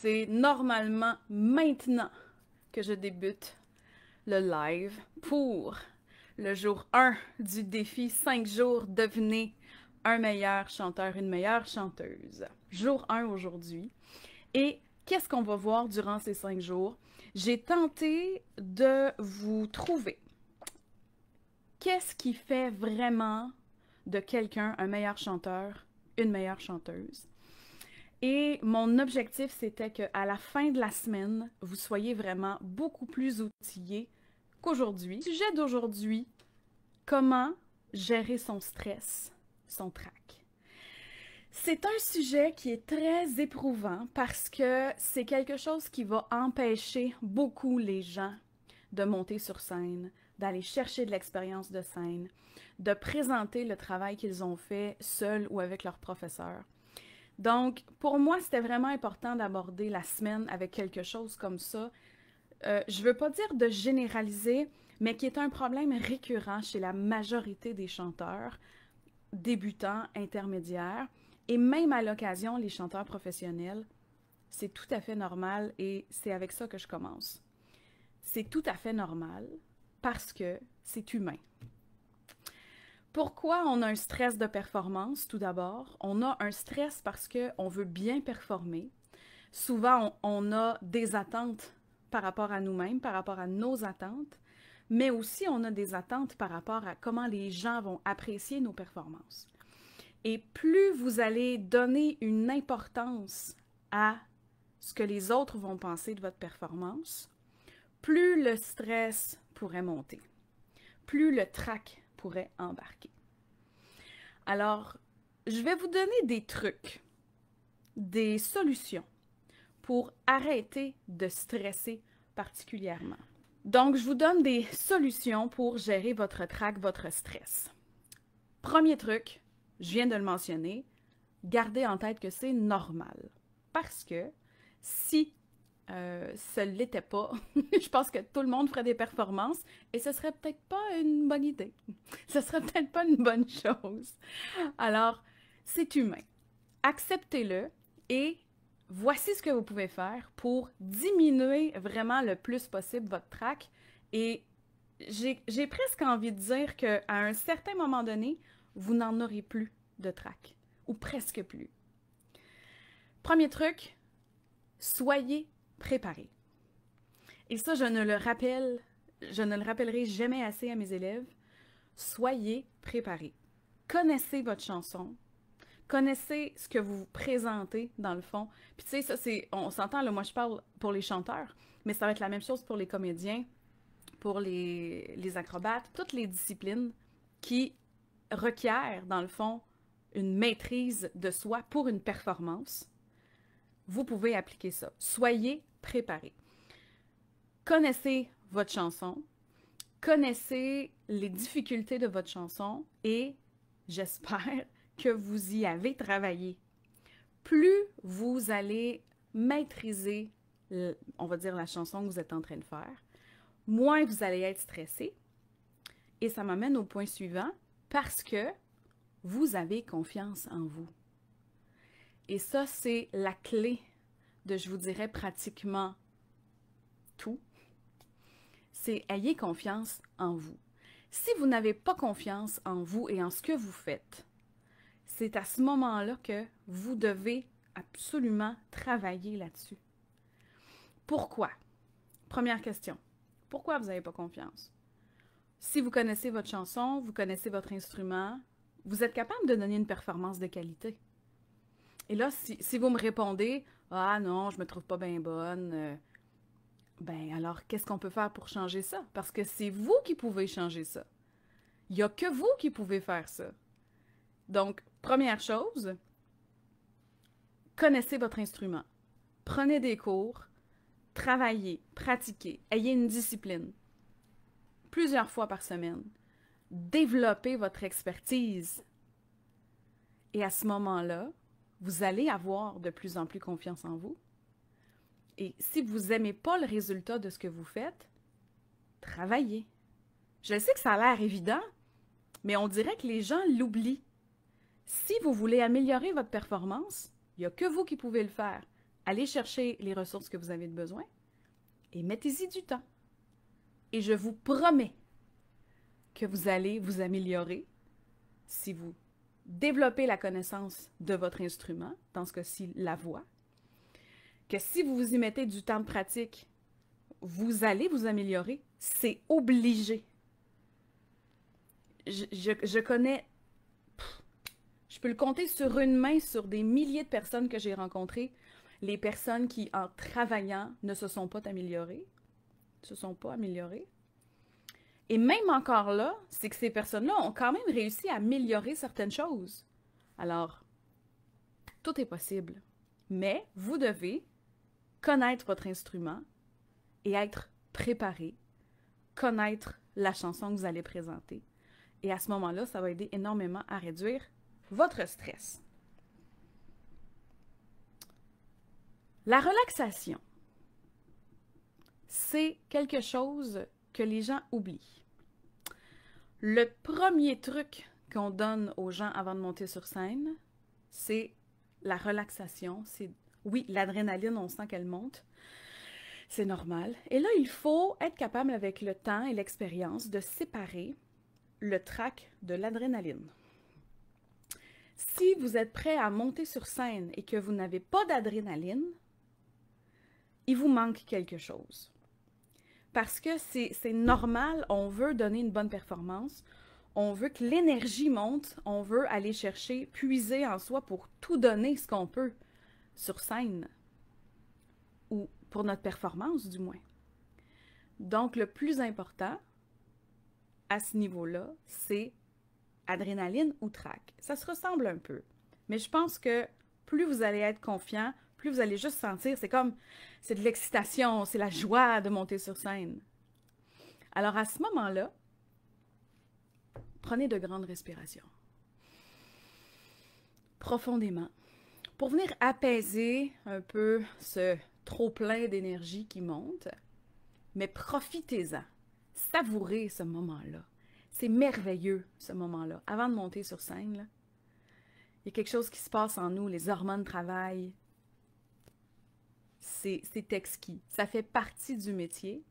c'est normalement maintenant que je débute le live pour le jour 1 du défi 5 jours devenez un meilleur chanteur, une meilleure chanteuse. Jour 1 aujourd'hui. Et qu'est-ce qu'on va voir durant ces 5 jours? J'ai tenté de vous trouver qu'est-ce qui fait vraiment de quelqu'un un meilleur chanteur, une meilleure chanteuse. Et mon objectif, c'était qu'à la fin de la semaine, vous soyez vraiment beaucoup plus outillés qu'aujourd'hui. Sujet d'aujourd'hui, comment gérer son stress, son trac. C'est un sujet qui est très éprouvant parce que c'est quelque chose qui va empêcher beaucoup les gens de monter sur scène, d'aller chercher de l'expérience de scène, de présenter le travail qu'ils ont fait seuls ou avec leur professeur. Donc, pour moi, c'était vraiment important d'aborder la semaine avec quelque chose comme ça. Euh, je ne veux pas dire de généraliser, mais qui est un problème récurrent chez la majorité des chanteurs, débutants, intermédiaires, et même à l'occasion, les chanteurs professionnels. C'est tout à fait normal et c'est avec ça que je commence. C'est tout à fait normal parce que c'est humain. Pourquoi on a un stress de performance tout d'abord On a un stress parce qu'on veut bien performer. Souvent, on, on, a des attentes par rapport à nous-mêmes, par rapport à nos attentes, mais aussi on a des attentes par rapport à comment les gens vont apprécier nos performances. Et plus vous allez donner une importance à ce que les autres vont penser de votre performance, plus le stress pourrait monter, plus le trac pourrait embarquer. Alors, je vais vous donner des trucs, des solutions pour arrêter de stresser particulièrement. Donc, je vous donne des solutions pour gérer votre trac, votre stress. Premier truc, je viens de le mentionner, gardez en tête que c'est normal. Parce que si euh, ce ça l'était pas. je pense que tout le monde ferait des performances et ce serait peut-être pas une bonne idée. Ce serait peut-être pas une bonne chose. Alors, c'est humain. Acceptez-le et voici ce que vous pouvez faire pour diminuer vraiment le plus possible votre trac. Et j'ai presque envie de dire qu'à un certain moment donné, vous n'en aurez plus de trac, ou presque plus. Premier truc, soyez préparé. Et ça, je ne le rappelle, je ne le rappellerai jamais assez à mes élèves. Soyez préparés. Connaissez votre chanson. Connaissez ce que vous, vous présentez dans le fond. Puis tu sais, ça c'est, on s'entend là. Moi, je parle pour les chanteurs, mais ça va être la même chose pour les comédiens, pour les, les acrobates, toutes les disciplines qui requièrent dans le fond une maîtrise de soi pour une performance vous pouvez appliquer ça. Soyez préparé. Connaissez votre chanson, connaissez les difficultés de votre chanson et j'espère que vous y avez travaillé. Plus vous allez maîtriser, on va dire, la chanson que vous êtes en train de faire, moins vous allez être stressé. Et ça m'amène au point suivant, parce que vous avez confiance en vous. Et ça, c'est la clé de, je vous dirais, pratiquement tout, c'est ayez confiance en vous. Si vous n'avez pas confiance en vous et en ce que vous faites, c'est à ce moment-là que vous devez absolument travailler là-dessus. Pourquoi? Première question. Pourquoi vous n'avez pas confiance? Si vous connaissez votre chanson, vous connaissez votre instrument, vous êtes capable de donner une performance de qualité. Et là, si, vous me répondez, ah non, je me trouve pas bien bonne, euh, ben alors qu'est-ce qu'on peut faire pour changer ça? Parce que c'est vous qui pouvez changer ça. Il n'y a que vous qui pouvez faire ça. Donc, première chose, connaissez votre instrument. Prenez des cours, travaillez, pratiquez, ayez une discipline plusieurs fois par semaine. Développez votre expertise. Et à ce moment-là, vous allez avoir de plus en plus confiance en vous. Et si vous n'aimez pas le résultat de ce que vous faites, travaillez. Je sais que ça a l'air évident, mais on dirait que les gens l'oublient. Si vous voulez améliorer votre performance, il n'y a que vous qui pouvez le faire. Allez chercher les ressources que vous avez de besoin et mettez-y du temps. Et je vous promets que vous allez vous améliorer si vous développer la connaissance de votre instrument, dans ce cas-ci la voix, que si vous vous y mettez du temps de pratique, vous allez vous améliorer, c'est obligé. Je, connais, je peux le compter sur une main sur des milliers de personnes que j'ai rencontrées, les personnes qui, en travaillant, ne se sont pas améliorées, se sont pas améliorées. Et même encore là, c'est que ces personnes-là ont quand même réussi à améliorer certaines choses. Alors, tout est possible. Mais vous devez connaître votre instrument et être préparé, connaître la chanson que vous allez présenter. Et à ce moment-là, ça va aider énormément à réduire votre stress. La relaxation, c'est quelque chose que les gens oublient. Le premier truc qu'on donne aux gens avant de monter sur scène, c'est la relaxation. C'est oui, l'adrénaline, on sent qu'elle monte. C'est normal. Et là, il faut être capable avec le temps et l'expérience de séparer le trac de l'adrénaline. Si vous êtes prêt à monter sur scène et que vous n'avez pas d'adrénaline, il vous manque quelque chose parce que c'est normal, on veut donner une bonne performance, on veut que l'énergie monte, on veut aller chercher, puiser en soi pour tout donner ce qu'on peut sur scène, ou pour notre performance du moins. Donc le plus important à ce niveau-là, c'est adrénaline ou trac. Ça se ressemble un peu, mais je pense que plus vous allez être confiant, plus vous allez juste sentir, c'est comme, c'est de l'excitation, c'est la joie de monter sur scène. Alors à ce moment-là, prenez de grandes respirations, profondément, pour venir apaiser un peu ce trop-plein d'énergie qui monte, mais profitez-en, savourez ce moment-là. C'est merveilleux, ce moment-là. Avant de monter sur scène, il y a quelque chose qui se passe en nous, les hormones travaillent, c'est exquis. Ça fait partie du métier.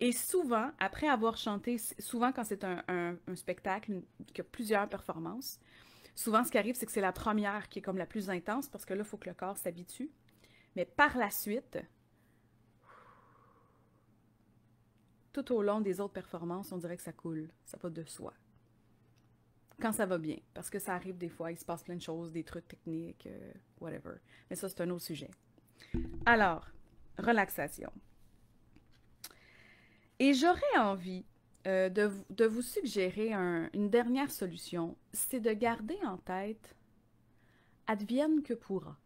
Et souvent, après avoir chanté, souvent quand c'est un, spectacle qui a plusieurs performances, souvent ce qui arrive, c'est que c'est la première qui est comme la plus intense parce que là, il faut que le corps s'habitue. Mais par la suite, tout au long des autres performances, on dirait que ça coule, ça va de soi. Quand ça va bien, parce que ça arrive des fois, il se passe plein de choses, des trucs techniques, euh, whatever. Mais ça, c'est un autre sujet. Alors, relaxation. Et j'aurais envie euh, de, vous suggérer une dernière solution, c'est de garder en tête advienne que pourra.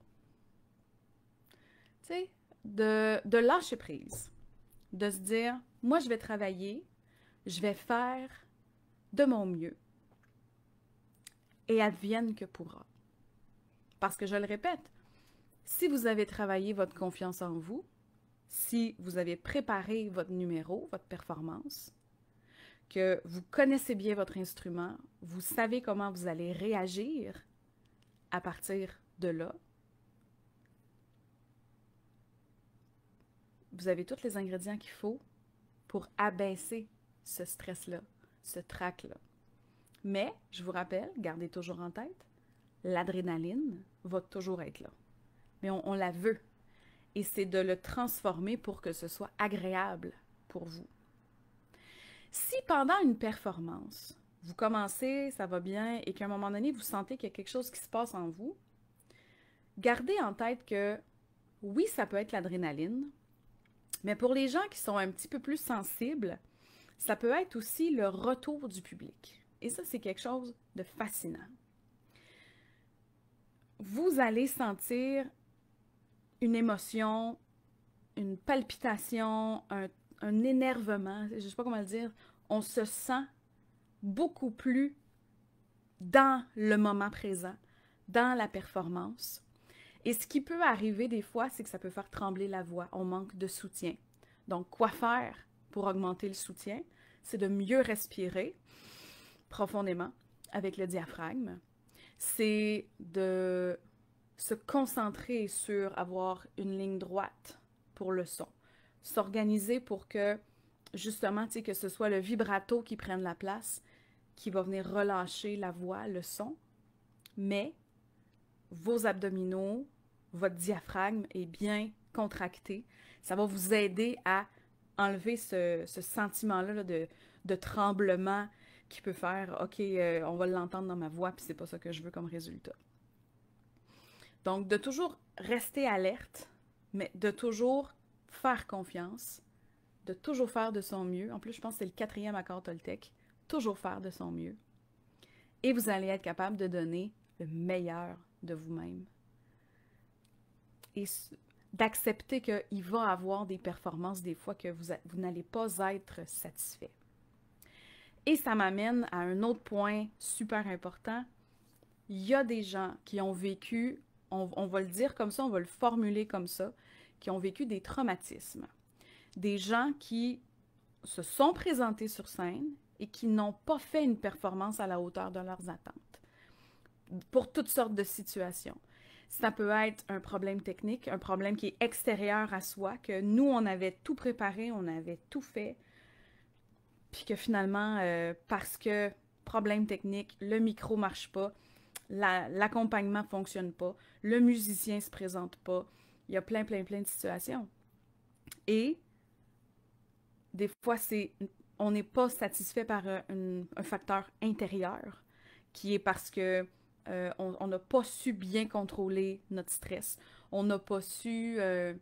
Tu sais, de, de lâcher prise, de se dire, moi je vais travailler, je vais faire de mon mieux et advienne que pourra. Parce que je le répète, si vous avez travaillé votre confiance en vous, si vous avez préparé votre numéro, votre performance, que vous connaissez bien votre instrument, vous savez comment vous allez réagir à partir de là, vous avez tous les ingrédients qu'il faut pour abaisser ce stress-là, ce trac-là. Mais, je vous rappelle, gardez toujours en tête, l'adrénaline va toujours être là mais on, la veut. Et c'est de le transformer pour que ce soit agréable pour vous. Si pendant une performance, vous commencez, ça va bien, et qu'à un moment donné, vous sentez qu'il y a quelque chose qui se passe en vous, gardez en tête que oui, ça peut être l'adrénaline, mais pour les gens qui sont un petit peu plus sensibles, ça peut être aussi le retour du public. Et ça, c'est quelque chose de fascinant. Vous allez sentir une émotion, une palpitation, un, un énervement, je sais pas comment le dire, on se sent beaucoup plus dans le moment présent, dans la performance. Et ce qui peut arriver des fois, c'est que ça peut faire trembler la voix. On manque de soutien. Donc, quoi faire pour augmenter le soutien? C'est de mieux respirer profondément avec le diaphragme. C'est de se concentrer sur avoir une ligne droite pour le son, s'organiser pour que justement, que ce soit le vibrato qui prenne la place, qui va venir relâcher la voix, le son, mais vos abdominaux, votre diaphragme est bien contracté. Ça va vous aider à enlever ce, sentiment-là de, tremblement qui peut faire, OK, euh, on va l'entendre dans ma voix, puis c'est pas ça que je veux comme résultat. Donc, de toujours rester alerte, mais de toujours faire confiance, de toujours faire de son mieux. En plus, je pense que c'est le quatrième accord Toltec. Toujours faire de son mieux. Et vous allez être capable de donner le meilleur de vous-même. Et d'accepter qu'il va avoir des performances des fois que vous, vous n'allez pas être satisfait. Et ça m'amène à un autre point super important. Il y a des gens qui ont vécu on, va le dire comme ça, on va le formuler comme ça, qui ont vécu des traumatismes. Des gens qui se sont présentés sur scène et qui n'ont pas fait une performance à la hauteur de leurs attentes pour toutes sortes de situations. Ça peut être un problème technique, un problème qui est extérieur à soi, que nous, on avait tout préparé, on avait tout fait, puis que finalement, euh, parce que problème technique, le micro marche pas, l'accompagnement ne fonctionne pas, le musicien ne se présente pas. Il y a plein, plein, plein de situations. Et des fois, c'est on n'est pas satisfait par un, facteur intérieur qui est parce que euh, on n'a pas su bien contrôler notre stress, on n'a pas su euh,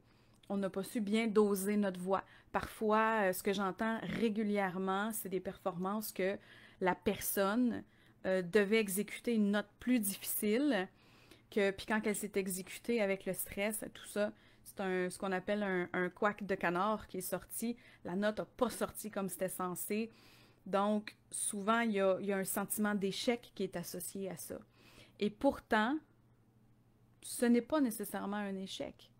on n'a pas su bien doser notre voix. Parfois, euh, ce que j'entends régulièrement, c'est des performances que la personne euh, devait exécuter une note plus difficile. Que, puis quand elle s'est exécutée avec le stress, tout ça, c'est ce qu'on appelle un, un de canard qui est sorti. La note n'a pas sorti comme c'était censé. Donc, souvent, il y a, un sentiment d'échec qui est associé à ça. Et pourtant, ce n'est pas nécessairement un échec.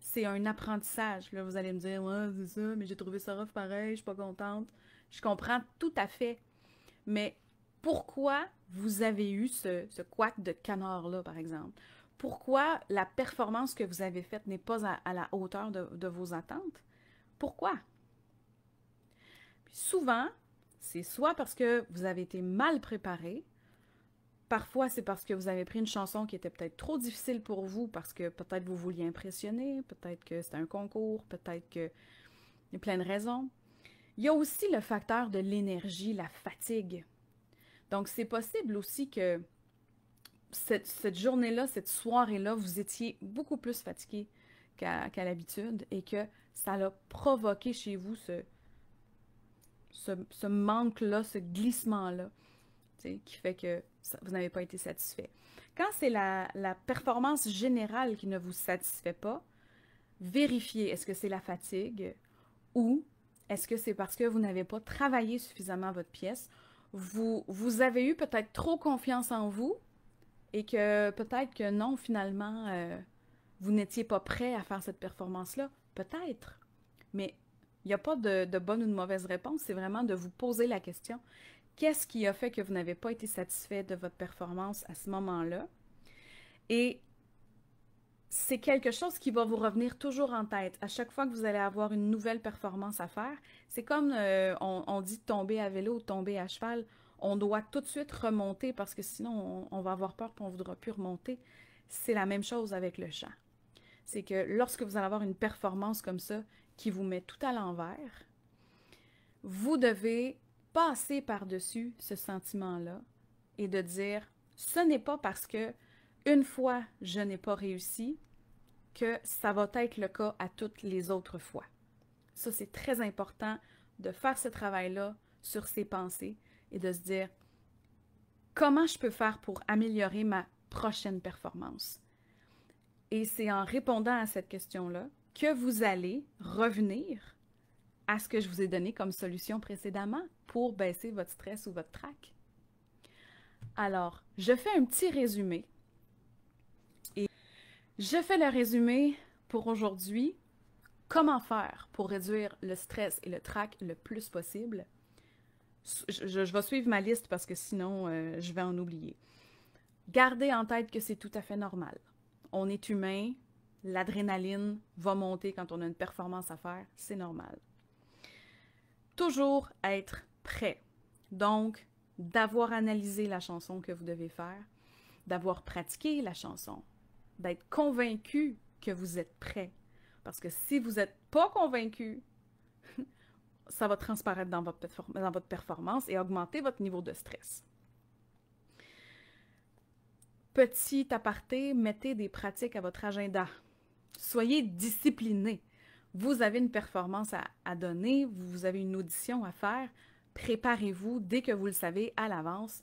C'est un apprentissage. Là, vous allez me dire, c'est ça, mais j'ai trouvé ça rough pareil, je suis pas contente. Je comprends tout à fait. Mais pourquoi vous avez eu ce, ce de canard-là, par exemple. Pourquoi la performance que vous avez faite n'est pas à, la hauteur de, vos attentes? Pourquoi? souvent, c'est soit parce que vous avez été mal préparé, Parfois, c'est parce que vous avez pris une chanson qui était peut-être trop difficile pour vous, parce que peut-être vous vouliez impressionner, peut-être que c'était un concours, peut-être que... y a plein de raisons. Il y a aussi le facteur de l'énergie, la fatigue. Donc, c'est possible aussi que cette, journée-là, cette soirée-là, vous étiez beaucoup plus fatigué qu'à l'habitude et que ça a provoqué chez vous ce, manque-là, ce glissement-là, qui fait que vous n'avez pas été satisfait. Quand c'est la, performance générale qui ne vous satisfait pas, vérifiez est-ce que c'est la fatigue ou est-ce que c'est parce que vous n'avez pas travaillé suffisamment votre pièce vous, vous avez eu peut-être trop confiance en vous et que peut-être que non, finalement, euh, vous n'étiez pas prêt à faire cette performance-là. Peut-être. Mais il n'y a pas de, de, bonne ou de mauvaise réponse, c'est vraiment de vous poser la question. Qu'est-ce qui a fait que vous n'avez pas été satisfait de votre performance à ce moment-là? Et c'est quelque chose qui va vous revenir toujours en tête. À chaque fois que vous allez avoir une nouvelle performance à faire, c'est comme euh, on, dit tomber à vélo ou tomber à cheval. On doit tout de suite remonter parce que sinon on, va avoir peur qu'on ne voudra plus remonter. C'est la même chose avec le chant. C'est que lorsque vous allez avoir une performance comme ça qui vous met tout à l'envers, vous devez passer par-dessus ce sentiment-là et de dire ce n'est pas parce que une fois je n'ai pas réussi, que ça va être le cas à toutes les autres fois. Ça, c'est très important de faire ce travail-là sur ses pensées et de se dire comment je peux faire pour améliorer ma prochaine performance. Et c'est en répondant à cette question-là que vous allez revenir à ce que je vous ai donné comme solution précédemment pour baisser votre stress ou votre trac. Alors, je fais un petit résumé je fais le résumé pour aujourd'hui. Comment faire pour réduire le stress et le trac le plus possible? Je, vais suivre ma liste parce que sinon, euh, je vais en oublier. Gardez en tête que c'est tout à fait normal. On est humain, l'adrénaline va monter quand on a une performance à faire, c'est normal. Toujours être prêt. Donc, d'avoir analysé la chanson que vous devez faire, d'avoir pratiqué la chanson, d'être convaincu que vous êtes prêt. Parce que si vous n'êtes pas convaincu, ça va transparaître dans votre, dans votre performance et augmenter votre niveau de stress. Petit aparté, mettez des pratiques à votre agenda. Soyez discipliné. Vous avez une performance à, à donner, vous avez une audition à faire. Préparez-vous dès que vous le savez à l'avance.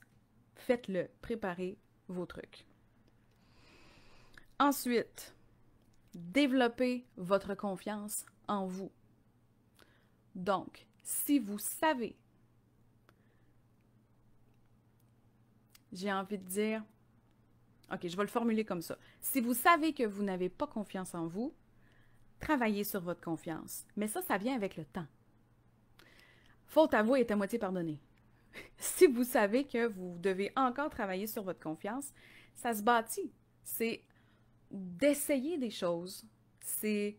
Faites-le, préparez vos trucs. Ensuite, développer votre confiance en vous. Donc, si vous savez, j'ai envie de dire, ok, je vais le formuler comme ça. Si vous savez que vous n'avez pas confiance en vous, travaillez sur votre confiance. Mais ça, ça vient avec le temps. Faute à vous est à moitié pardonnée. si vous savez que vous devez encore travailler sur votre confiance, ça se bâtit. C'est d'essayer des choses, c'est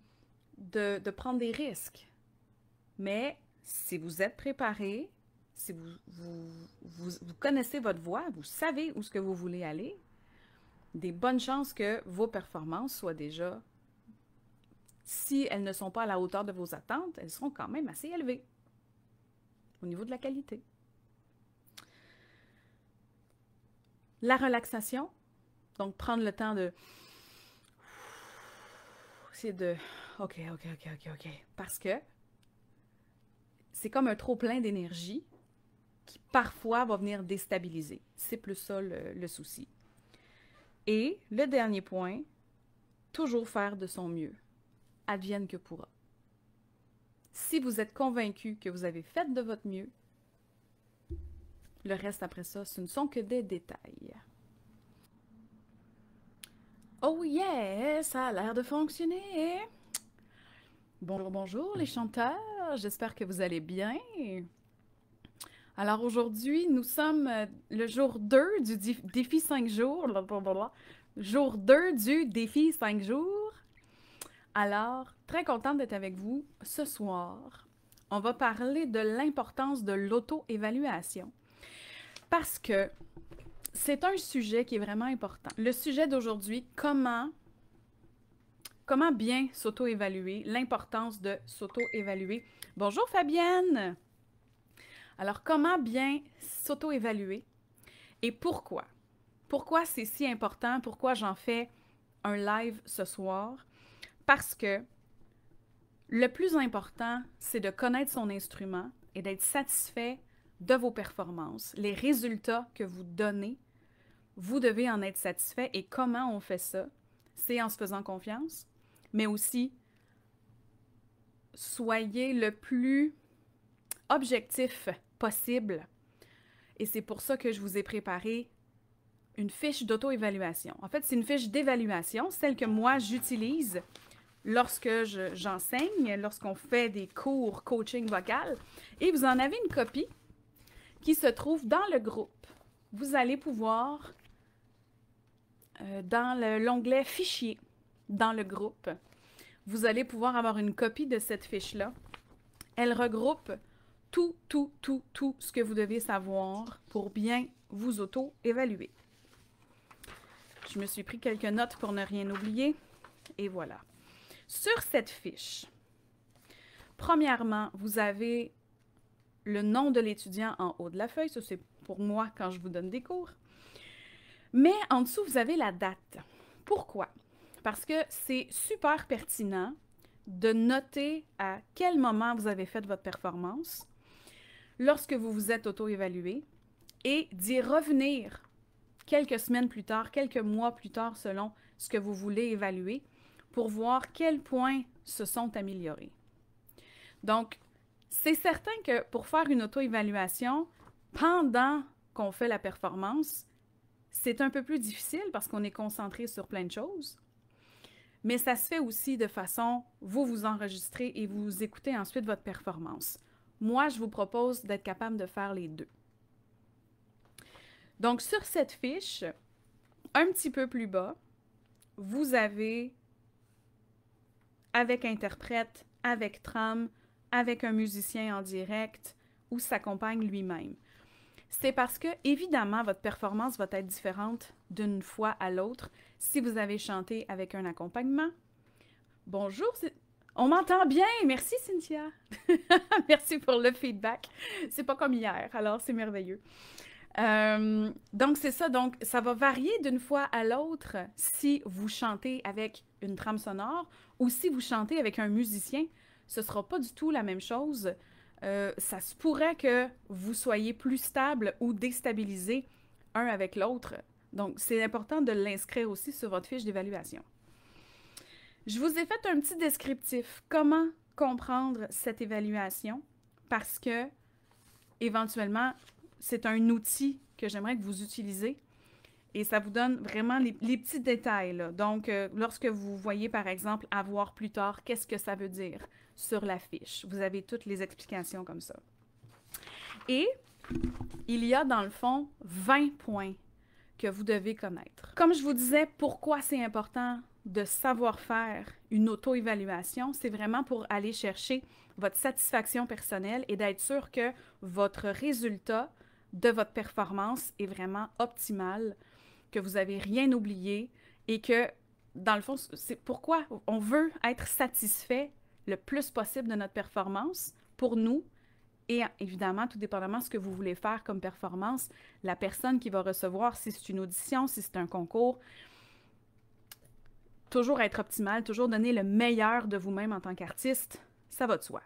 de, prendre des risques. Mais si vous êtes préparé, si vous, connaissez votre voie, vous savez où ce que vous voulez aller, des bonnes chances que vos performances soient déjà, si elles ne sont pas à la hauteur de vos attentes, elles seront quand même assez élevées au niveau de la qualité. La relaxation, donc prendre le temps de c'est de OK, OK, OK, OK, OK. Parce que c'est comme un trop-plein d'énergie qui parfois va venir déstabiliser. C'est plus ça le, le souci. Et le dernier point, toujours faire de son mieux, advienne que pourra. Si vous êtes convaincu que vous avez fait de votre mieux, le reste après ça, ce ne sont que des détails. Oh yeah, ça a l'air de fonctionner. Bonjour, bonjour les chanteurs, j'espère que vous allez bien. Alors aujourd'hui, nous sommes euh, le jour 2 du défi 5 jours. Jour 2 du défi 5 jours. Alors, très contente d'être avec vous ce soir. On va parler de l'importance de l'auto-évaluation. Parce que c'est un sujet qui est vraiment important. Le sujet d'aujourd'hui, comment, comment bien s'auto-évaluer, l'importance de s'auto-évaluer. Bonjour Fabienne! Alors, comment bien s'auto-évaluer et pourquoi? Pourquoi c'est si important? Pourquoi j'en fais un live ce soir? Parce que le plus important, c'est de connaître son instrument et d'être satisfait de vos performances, les résultats que vous donnez vous devez en être satisfait et comment on fait ça? C'est en se faisant confiance, mais aussi soyez le plus objectif possible. Et c'est pour ça que je vous ai préparé une fiche d'auto-évaluation. En fait, c'est une fiche d'évaluation, celle que moi j'utilise lorsque j'enseigne, lorsqu'on fait des cours coaching vocal. Et vous en avez une copie qui se trouve dans le groupe. Vous allez pouvoir euh, dans l'onglet Fichier, dans le groupe, vous allez pouvoir avoir une copie de cette fiche-là. Elle regroupe tout, tout, tout, tout ce que vous devez savoir pour bien vous auto-évaluer. Je me suis pris quelques notes pour ne rien oublier. Et voilà. Sur cette fiche, premièrement, vous avez le nom de l'étudiant en haut de la feuille. Ça, c'est pour moi quand je vous donne des cours. Mais en dessous, vous avez la date. Pourquoi? Parce que c'est super pertinent de noter à quel moment vous avez fait votre performance lorsque vous vous êtes auto-évalué et d'y revenir quelques semaines plus tard, quelques mois plus tard selon ce que vous voulez évaluer pour voir quels points se sont améliorés. Donc, c'est certain que pour faire une auto-évaluation, pendant qu'on fait la performance, c'est un peu plus difficile parce qu'on est concentré sur plein de choses, mais ça se fait aussi de façon, vous vous enregistrez et vous écoutez ensuite votre performance. Moi, je vous propose d'être capable de faire les deux. Donc, sur cette fiche, un petit peu plus bas, vous avez avec interprète, avec trame, avec un musicien en direct ou s'accompagne lui-même c'est parce que, évidemment, votre performance va être différente d'une fois à l'autre si vous avez chanté avec un accompagnement. Bonjour, on m'entend bien. Merci, Cynthia. Merci pour le feedback. C'est pas comme hier, alors c'est merveilleux. Euh, donc, c'est ça. Donc, ça va varier d'une fois à l'autre si vous chantez avec une trame sonore ou si vous chantez avec un musicien. Ce sera pas du tout la même chose euh, ça se pourrait que vous soyez plus stable ou déstabilisé un avec l'autre. Donc, c'est important de l'inscrire aussi sur votre fiche d'évaluation. Je vous ai fait un petit descriptif. Comment comprendre cette évaluation? Parce que, éventuellement, c'est un outil que j'aimerais que vous utilisiez. Et ça vous donne vraiment les, petits détails. Donc, euh, lorsque vous voyez, par exemple, avoir plus tard, qu'est-ce que ça veut dire sur la fiche? Vous avez toutes les explications comme ça. Et il y a, dans le fond, 20 points que vous devez connaître. Comme je vous disais, pourquoi c'est important de savoir faire une auto-évaluation, c'est vraiment pour aller chercher votre satisfaction personnelle et d'être sûr que votre résultat de votre performance est vraiment optimal que vous avez rien oublié et que, dans le fond, c'est pourquoi on veut être satisfait le plus possible de notre performance pour nous. Et évidemment, tout dépendamment de ce que vous voulez faire comme performance, la personne qui va recevoir, si c'est une audition, si c'est un concours, toujours être optimal, toujours donner le meilleur de vous-même en tant qu'artiste, ça va de soi.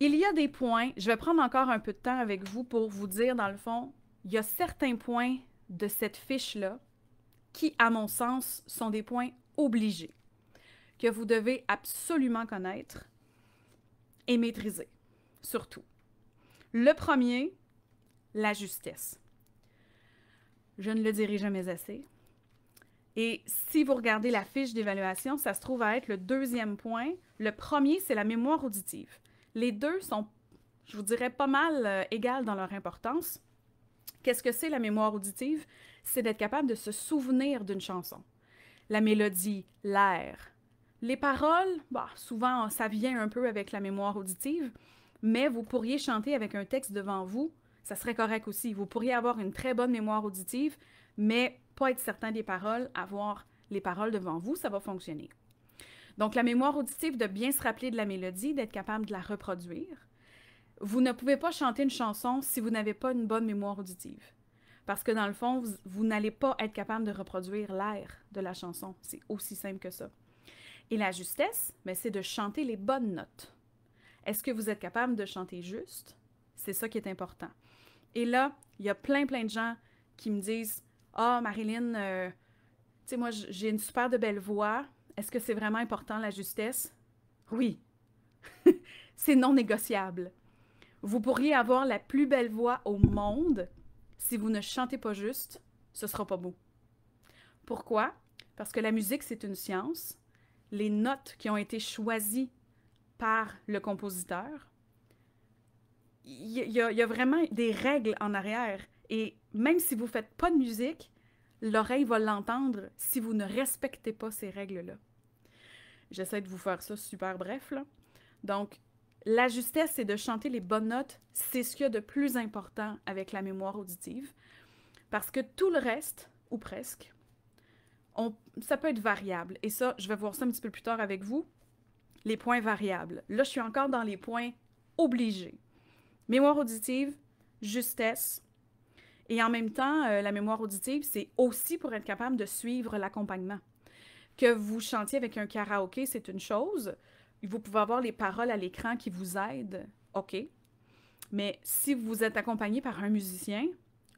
Il y a des points, je vais prendre encore un peu de temps avec vous pour vous dire, dans le fond, il y a certains points de cette fiche-là qui, à mon sens, sont des points obligés que vous devez absolument connaître et maîtriser, surtout. Le premier, la justesse. Je ne le dirai jamais assez. Et si vous regardez la fiche d'évaluation, ça se trouve à être le deuxième point. Le premier, c'est la mémoire auditive. Les deux sont, je vous dirais, pas mal euh, égales dans leur importance. Qu'est-ce que c'est la mémoire auditive? C'est d'être capable de se souvenir d'une chanson. La mélodie, l'air. Les paroles, bah, souvent, ça vient un peu avec la mémoire auditive, mais vous pourriez chanter avec un texte devant vous, ça serait correct aussi. Vous pourriez avoir une très bonne mémoire auditive, mais pas être certain des paroles, avoir les paroles devant vous, ça va fonctionner. Donc, la mémoire auditive, de bien se rappeler de la mélodie, d'être capable de la reproduire. Vous ne pouvez pas chanter une chanson si vous n'avez pas une bonne mémoire auditive. Parce que dans le fond, vous, n'allez pas être capable de reproduire l'air de la chanson. C'est aussi simple que ça. Et la justesse, mais ben, c'est de chanter les bonnes notes. Est-ce que vous êtes capable de chanter juste? C'est ça qui est important. Et là, il y a plein, plein de gens qui me disent Ah, oh, Marilyn, euh, tu sais, moi, j'ai une super de belle voix. Est-ce que c'est vraiment important la justesse? Oui. c'est non négociable. Vous pourriez avoir la plus belle voix au monde. Si vous ne chantez pas juste, ce sera pas beau. Pourquoi? Parce que la musique, c'est une science. Les notes qui ont été choisies par le compositeur, il y, a vraiment des règles en arrière. Et même si vous ne faites pas de musique, l'oreille va l'entendre si vous ne respectez pas ces règles-là. J'essaie de vous faire ça super bref, Donc, la justesse, c'est de chanter les bonnes notes. C'est ce qu'il y a de plus important avec la mémoire auditive. Parce que tout le reste, ou presque, ça peut être variable. Et ça, je vais voir ça un petit peu plus tard avec vous. Les points variables. Là, je suis encore dans les points obligés. Mémoire auditive, justesse. Et en même temps, euh, la mémoire auditive, c'est aussi pour être capable de suivre l'accompagnement. Que vous chantiez avec un karaoké, c'est une chose vous pouvez avoir les paroles à l'écran qui vous aident, OK. Mais si vous êtes accompagné par un musicien,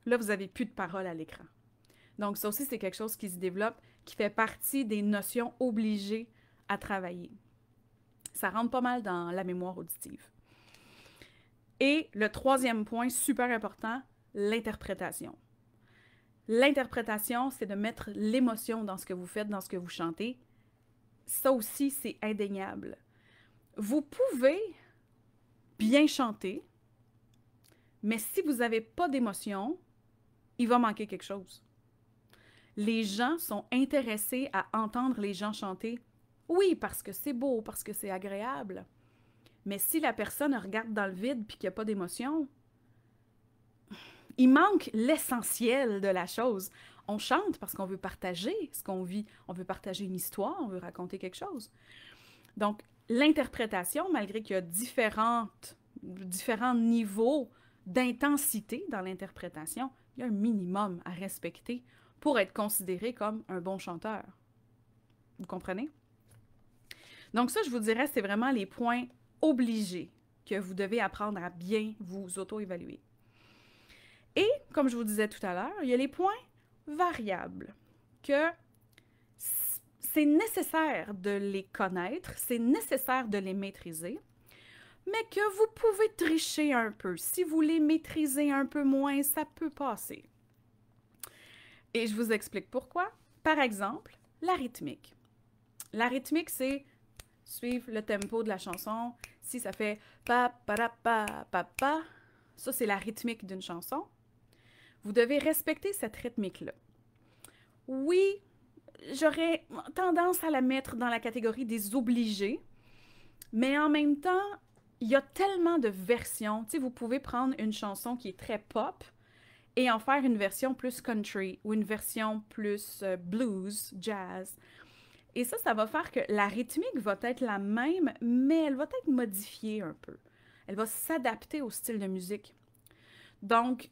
là, vous n'avez plus de paroles à l'écran. Donc, ça aussi, c'est quelque chose qui se développe, qui fait partie des notions obligées à travailler. Ça rentre pas mal dans la mémoire auditive. Et le troisième point, super important, l'interprétation. L'interprétation, c'est de mettre l'émotion dans ce que vous faites, dans ce que vous chantez. Ça aussi, c'est indéniable. Vous pouvez bien chanter, mais si vous n'avez pas d'émotion, il va manquer quelque chose. Les gens sont intéressés à entendre les gens chanter. Oui, parce que c'est beau, parce que c'est agréable. Mais si la personne regarde dans le vide puis qu'il n'y a pas d'émotion, il manque l'essentiel de la chose. On chante parce qu'on veut partager ce qu'on vit, on veut partager une histoire, on veut raconter quelque chose. Donc, l'interprétation, malgré qu'il y a différentes, différents niveaux d'intensité dans l'interprétation, il y a un minimum à respecter pour être considéré comme un bon chanteur. Vous comprenez? Donc ça, je vous dirais, c'est vraiment les points obligés que vous devez apprendre à bien vous auto-évaluer. Et, comme je vous disais tout à l'heure, il y a les points variables que c'est nécessaire de les connaître, c'est nécessaire de les maîtriser, mais que vous pouvez tricher un peu. Si vous les maîtrisez un peu moins, ça peut passer. Et je vous explique pourquoi. Par exemple, la rythmique. La rythmique, c'est suivre le tempo de la chanson. Si ça fait pa pa pa pa pa, ça c'est la rythmique d'une chanson. Vous devez respecter cette rythmique-là. Oui, j'aurais tendance à la mettre dans la catégorie des obligés, mais en même temps, il y a tellement de versions. Tu sais, vous pouvez prendre une chanson qui est très pop et en faire une version plus country ou une version plus euh, blues, jazz. Et ça, ça va faire que la rythmique va être la même, mais elle va être modifiée un peu. Elle va s'adapter au style de musique. Donc,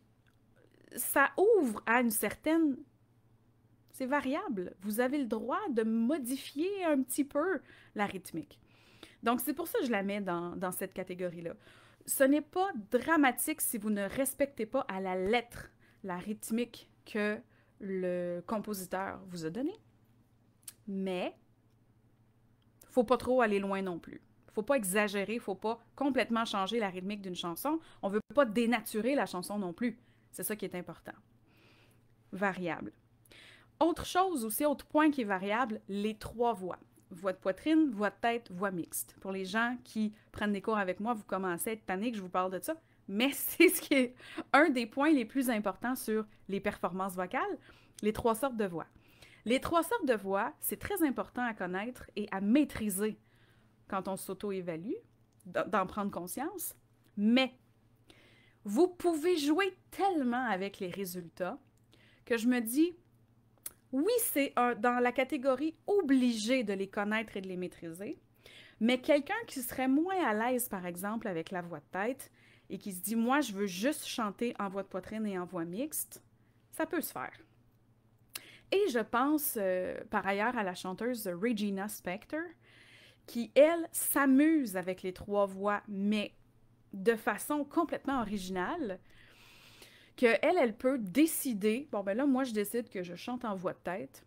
ça ouvre à une certaine c'est variable. Vous avez le droit de modifier un petit peu la rythmique. Donc, c'est pour ça que je la mets dans, cette catégorie-là. Ce n'est pas dramatique si vous ne respectez pas à la lettre la rythmique que le compositeur vous a donnée. Mais, faut pas trop aller loin non plus. Faut pas exagérer, faut pas complètement changer la rythmique d'une chanson. On veut pas dénaturer la chanson non plus. C'est ça qui est important. Variable. Autre chose aussi, autre point qui est variable, les trois voix. Voix de poitrine, voix de tête, voix mixte. Pour les gens qui prennent des cours avec moi, vous commencez à être que je vous parle de ça, mais c'est ce qui est un des points les plus importants sur les performances vocales, les trois sortes de voix. Les trois sortes de voix, c'est très important à connaître et à maîtriser quand on s'auto-évalue, d'en prendre conscience, mais vous pouvez jouer tellement avec les résultats que je me dis, oui, c'est dans la catégorie obligé de les connaître et de les maîtriser, mais quelqu'un qui serait moins à l'aise, par exemple, avec la voix de tête et qui se dit, moi, je veux juste chanter en voix de poitrine et en voix mixte, ça peut se faire. Et je pense euh, par ailleurs à la chanteuse Regina Spector, qui, elle, s'amuse avec les trois voix, mais de façon complètement originale qu'elle, elle peut décider, bon ben là, moi, je décide que je chante en voix de tête.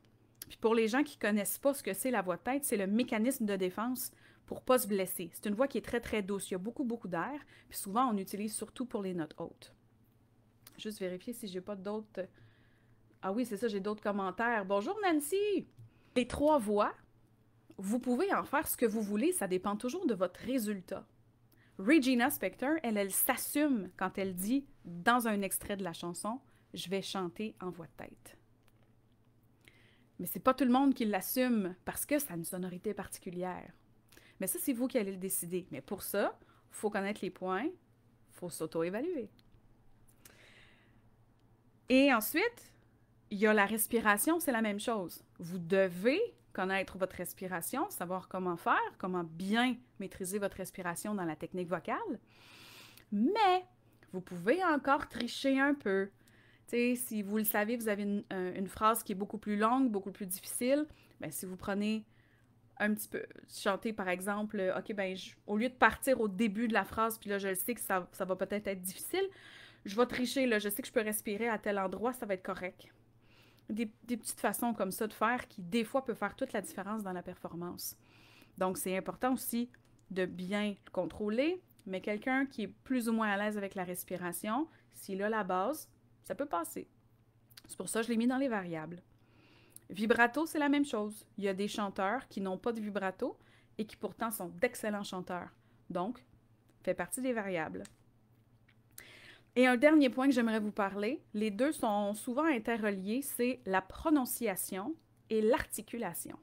Puis pour les gens qui connaissent pas ce que c'est la voix de tête, c'est le mécanisme de défense pour pas se blesser. C'est une voix qui est très, très douce. Il y a beaucoup, beaucoup d'air. Puis souvent, on utilise surtout pour les notes hautes. Juste vérifier si n'ai pas d'autres... Euh, ah oui, c'est ça, j'ai d'autres commentaires. Bonjour Nancy! Les trois voix, vous pouvez en faire ce que vous voulez, ça dépend toujours de votre résultat. Regina Spector, elle, elle s'assume quand elle dit, dans un extrait de la chanson, je vais chanter en voix de tête. Mais c'est pas tout le monde qui l'assume parce que ça a une sonorité particulière. Mais ça, c'est vous qui allez le décider. Mais pour ça, faut connaître les points, faut s'auto-évaluer. Et ensuite, il y a la respiration, c'est la même chose. Vous devez connaître votre respiration, savoir comment faire, comment bien maîtriser votre respiration dans la technique vocale. Mais vous pouvez encore tricher un peu. si vous le savez, vous avez euh, une, phrase qui est beaucoup plus longue, beaucoup plus difficile. Ben, si vous prenez un petit peu, chanter par exemple, euh, OK, ben, au lieu de partir au début de la phrase, puis là, je le sais que ça, ça va peut-être être difficile, je vais tricher, là, je sais que je peux respirer à tel endroit, ça va être correct des, petites façons comme ça de faire qui, des fois, peut faire toute la différence dans la performance. Donc, c'est important aussi de bien le contrôler, mais quelqu'un qui est plus ou moins à l'aise avec la respiration, s'il a la base, ça peut passer. C'est pour ça que je l'ai mis dans les variables. Vibrato, c'est la même chose. Il y a des chanteurs qui n'ont pas de vibrato et qui pourtant sont d'excellents chanteurs. Donc, fait partie des variables. Et un dernier point que j'aimerais vous parler, les deux sont souvent interreliés, c'est la prononciation et l'articulation.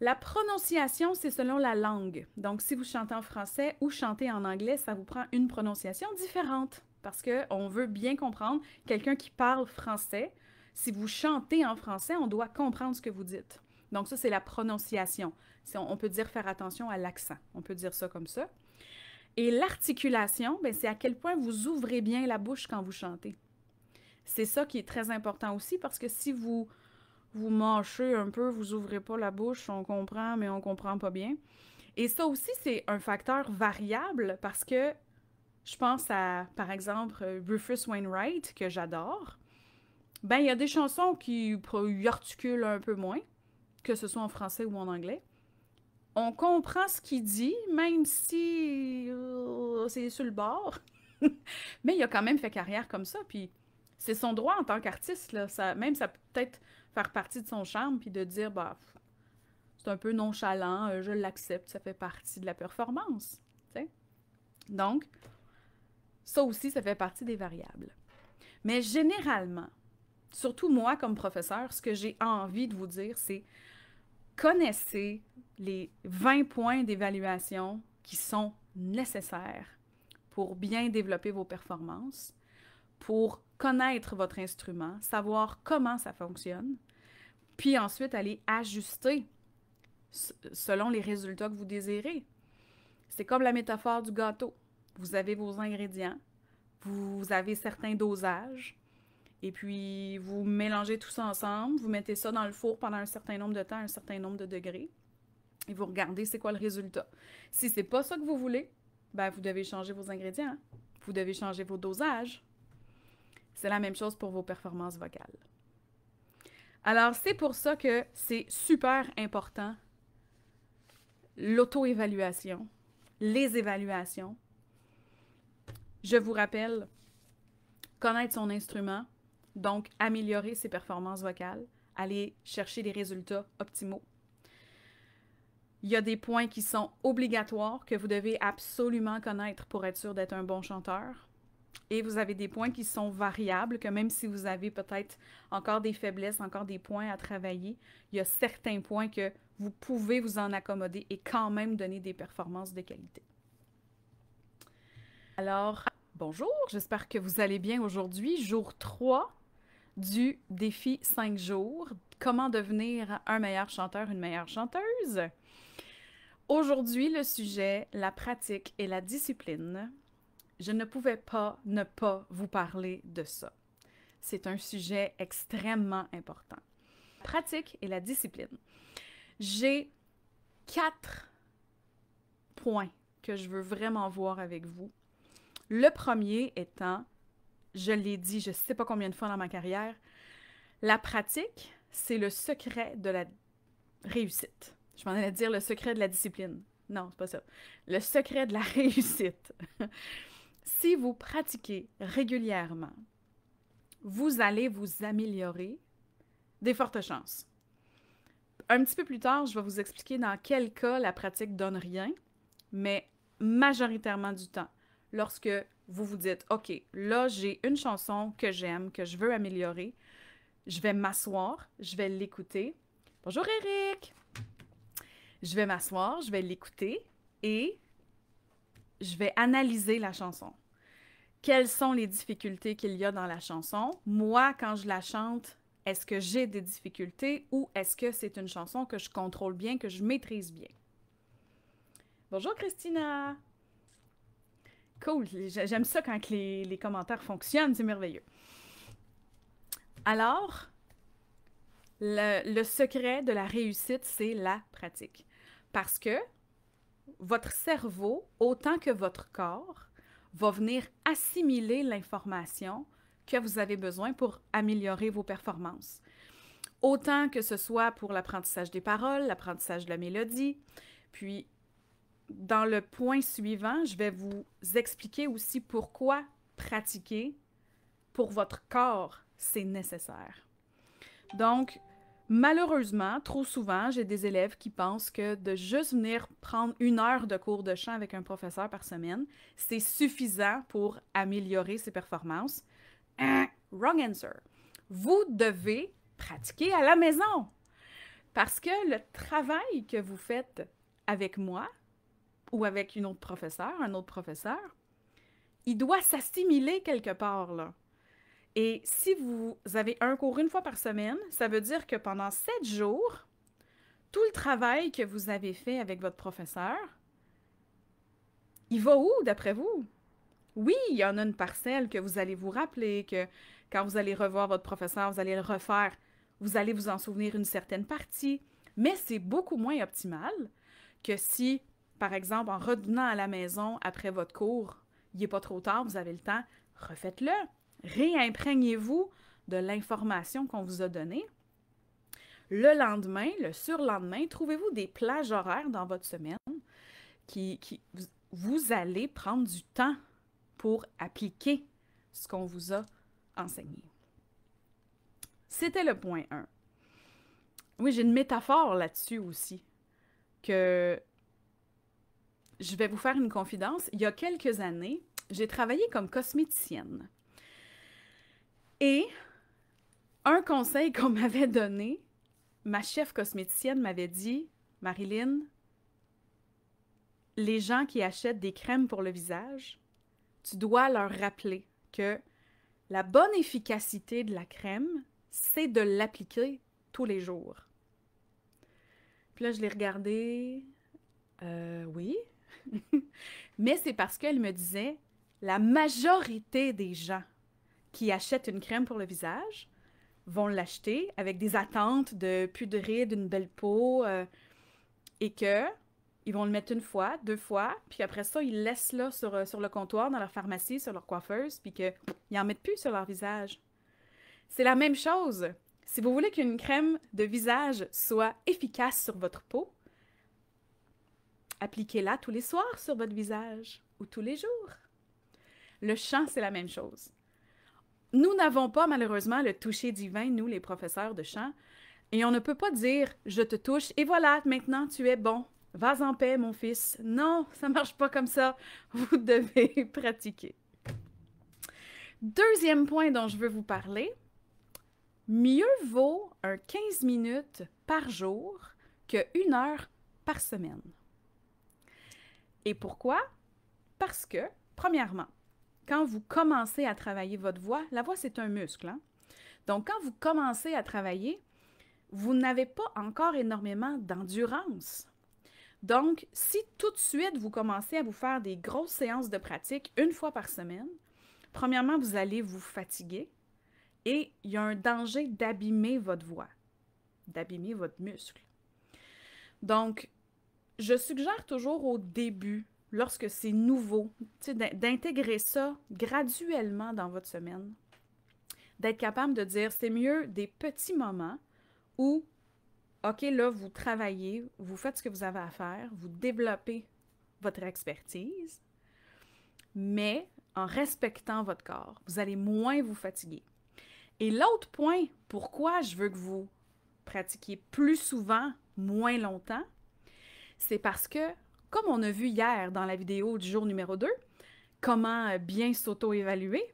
La prononciation, c'est selon la langue. Donc, si vous chantez en français ou chantez en anglais, ça vous prend une prononciation différente parce qu'on veut bien comprendre quelqu'un qui parle français. Si vous chantez en français, on doit comprendre ce que vous dites. Donc, ça, c'est la prononciation. On peut dire faire attention à l'accent. On peut dire ça comme ça. Et l'articulation, ben, c'est à quel point vous ouvrez bien la bouche quand vous chantez. C'est ça qui est très important aussi parce que si vous vous manchez un peu, vous ouvrez pas la bouche, on comprend, mais on comprend pas bien. Et ça aussi, c'est un facteur variable parce que je pense à, par exemple, Rufus Wainwright, que j'adore. Ben, il y a des chansons qui articulent un peu moins, que ce soit en français ou en anglais on comprend ce qu'il dit, même si euh, c'est sur le bord. Mais il a quand même fait carrière comme ça. Puis c'est son droit en tant qu'artiste. Là. même ça peut peut-être faire partie de son charme, puis de dire bah, c'est un peu nonchalant, euh, je l'accepte, ça fait partie de la performance. Donc, ça aussi, ça fait partie des variables. Mais généralement, surtout moi comme professeur, ce que j'ai envie de vous dire, c'est connaissez les 20 points d'évaluation qui sont nécessaires pour bien développer vos performances, pour connaître votre instrument, savoir comment ça fonctionne, puis ensuite aller ajuster selon les résultats que vous désirez. C'est comme la métaphore du gâteau. Vous avez vos ingrédients, vous avez certains dosages, et puis, vous mélangez tout ça ensemble, vous mettez ça dans le four pendant un certain nombre de temps, un certain nombre de degrés, et vous regardez c'est quoi le résultat. Si c'est pas ça que vous voulez, ben, vous devez changer vos ingrédients, vous devez changer vos dosages. C'est la même chose pour vos performances vocales. Alors, c'est pour ça que c'est super important l'auto-évaluation, les évaluations. Je vous rappelle, connaître son instrument, donc, améliorer ses performances vocales, aller chercher des résultats optimaux. Il y a des points qui sont obligatoires que vous devez absolument connaître pour être sûr d'être un bon chanteur. Et vous avez des points qui sont variables, que même si vous avez peut-être encore des faiblesses, encore des points à travailler, il y a certains points que vous pouvez vous en accommoder et quand même donner des performances de qualité. Alors, bonjour, j'espère que vous allez bien aujourd'hui, jour 3 du défi 5 jours, comment devenir un meilleur chanteur, une meilleure chanteuse. Aujourd'hui, le sujet, la pratique et la discipline. Je ne pouvais pas ne pas vous parler de ça. C'est un sujet extrêmement important. Pratique et la discipline. J'ai quatre points que je veux vraiment voir avec vous. Le premier étant je l'ai dit je sais pas combien de fois dans ma carrière, la pratique, c'est le secret de la réussite. Je m'en allais dire le secret de la discipline. Non, c'est pas ça. Le secret de la réussite. si vous pratiquez régulièrement, vous allez vous améliorer des fortes chances. Un petit peu plus tard, je vais vous expliquer dans quel cas la pratique donne rien, mais majoritairement du temps, lorsque vous vous dites, OK, là, j'ai une chanson que j'aime, que je veux améliorer. Je vais m'asseoir, je vais l'écouter. Bonjour Eric! Je vais m'asseoir, je vais l'écouter et je vais analyser la chanson. Quelles sont les difficultés qu'il y a dans la chanson? Moi, quand je la chante, est-ce que j'ai des difficultés ou est-ce que c'est une chanson que je contrôle bien, que je maîtrise bien? Bonjour Christina! cool. J'aime ça quand les, commentaires fonctionnent, c'est merveilleux. Alors, le, le, secret de la réussite, c'est la pratique. Parce que votre cerveau, autant que votre corps, va venir assimiler l'information que vous avez besoin pour améliorer vos performances. Autant que ce soit pour l'apprentissage des paroles, l'apprentissage de la mélodie, puis dans le point suivant, je vais vous expliquer aussi pourquoi pratiquer pour votre corps, c'est nécessaire. Donc, malheureusement, trop souvent, j'ai des élèves qui pensent que de juste venir prendre une heure de cours de chant avec un professeur par semaine, c'est suffisant pour améliorer ses performances. Hein? wrong answer. Vous devez pratiquer à la maison parce que le travail que vous faites avec moi, ou avec une autre professeur un autre professeur, il doit s'assimiler quelque part, là. Et si vous avez un cours une fois par semaine, ça veut dire que pendant sept jours, tout le travail que vous avez fait avec votre professeur, il va où d'après vous? Oui, il y en a une parcelle que vous allez vous rappeler, que quand vous allez revoir votre professeur, vous allez le refaire, vous allez vous en souvenir une certaine partie, mais c'est beaucoup moins optimal que si par exemple, en revenant à la maison après votre cours, il n'est pas trop tard, vous avez le temps, refaites-le. Réimprégnez-vous de l'information qu'on vous a donnée. Le lendemain, le surlendemain, trouvez-vous des plages horaires dans votre semaine qui, vous allez prendre du temps pour appliquer ce qu'on vous a enseigné. C'était le point 1. Oui, j'ai une métaphore là-dessus aussi, que je vais vous faire une confidence. Il y a quelques années, j'ai travaillé comme cosméticienne. Et un conseil qu'on m'avait donné, ma chef cosméticienne m'avait dit Marilyn, les gens qui achètent des crèmes pour le visage, tu dois leur rappeler que la bonne efficacité de la crème, c'est de l'appliquer tous les jours. Puis là, je l'ai regardé. Euh, oui, mais c'est parce qu'elle me disait la majorité des gens qui achètent une crème pour le visage vont l'acheter avec des attentes de plus d'une belle peau, euh, et que ils vont le mettre une fois, deux fois, puis après ça, ils laissent là sur, euh, sur le comptoir, dans leur pharmacie, sur leur coiffeuse, puis qu'ils n'en mettent plus sur leur visage. C'est la même chose. Si vous voulez qu'une crème de visage soit efficace sur votre peau, Appliquez-la tous les soirs sur votre visage ou tous les jours. Le chant, c'est la même chose. Nous n'avons pas malheureusement le toucher divin, nous les professeurs de chant, et on ne peut pas dire je te touche et voilà, maintenant tu es bon. Vas en paix, mon fils. Non, ça ne marche pas comme ça. Vous devez pratiquer. Deuxième point dont je veux vous parler, mieux vaut un 15 minutes par jour que une heure par semaine. Et pourquoi? Parce que, premièrement, quand vous commencez à travailler votre voix, la voix c'est un muscle. Hein? Donc, quand vous commencez à travailler, vous n'avez pas encore énormément d'endurance. Donc, si tout de suite vous commencez à vous faire des grosses séances de pratique une fois par semaine, premièrement, vous allez vous fatiguer et il y a un danger d'abîmer votre voix, d'abîmer votre muscle. Donc, je suggère toujours au début, lorsque c'est nouveau, d'intégrer ça graduellement dans votre semaine. D'être capable de dire, c'est mieux des petits moments où, OK, là, vous travaillez, vous faites ce que vous avez à faire, vous développez votre expertise, mais en respectant votre corps, vous allez moins vous fatiguer. Et l'autre point, pourquoi je veux que vous pratiquiez plus souvent, moins longtemps, c'est parce que, comme on a vu hier dans la vidéo du jour numéro 2, comment euh, bien s'auto-évaluer,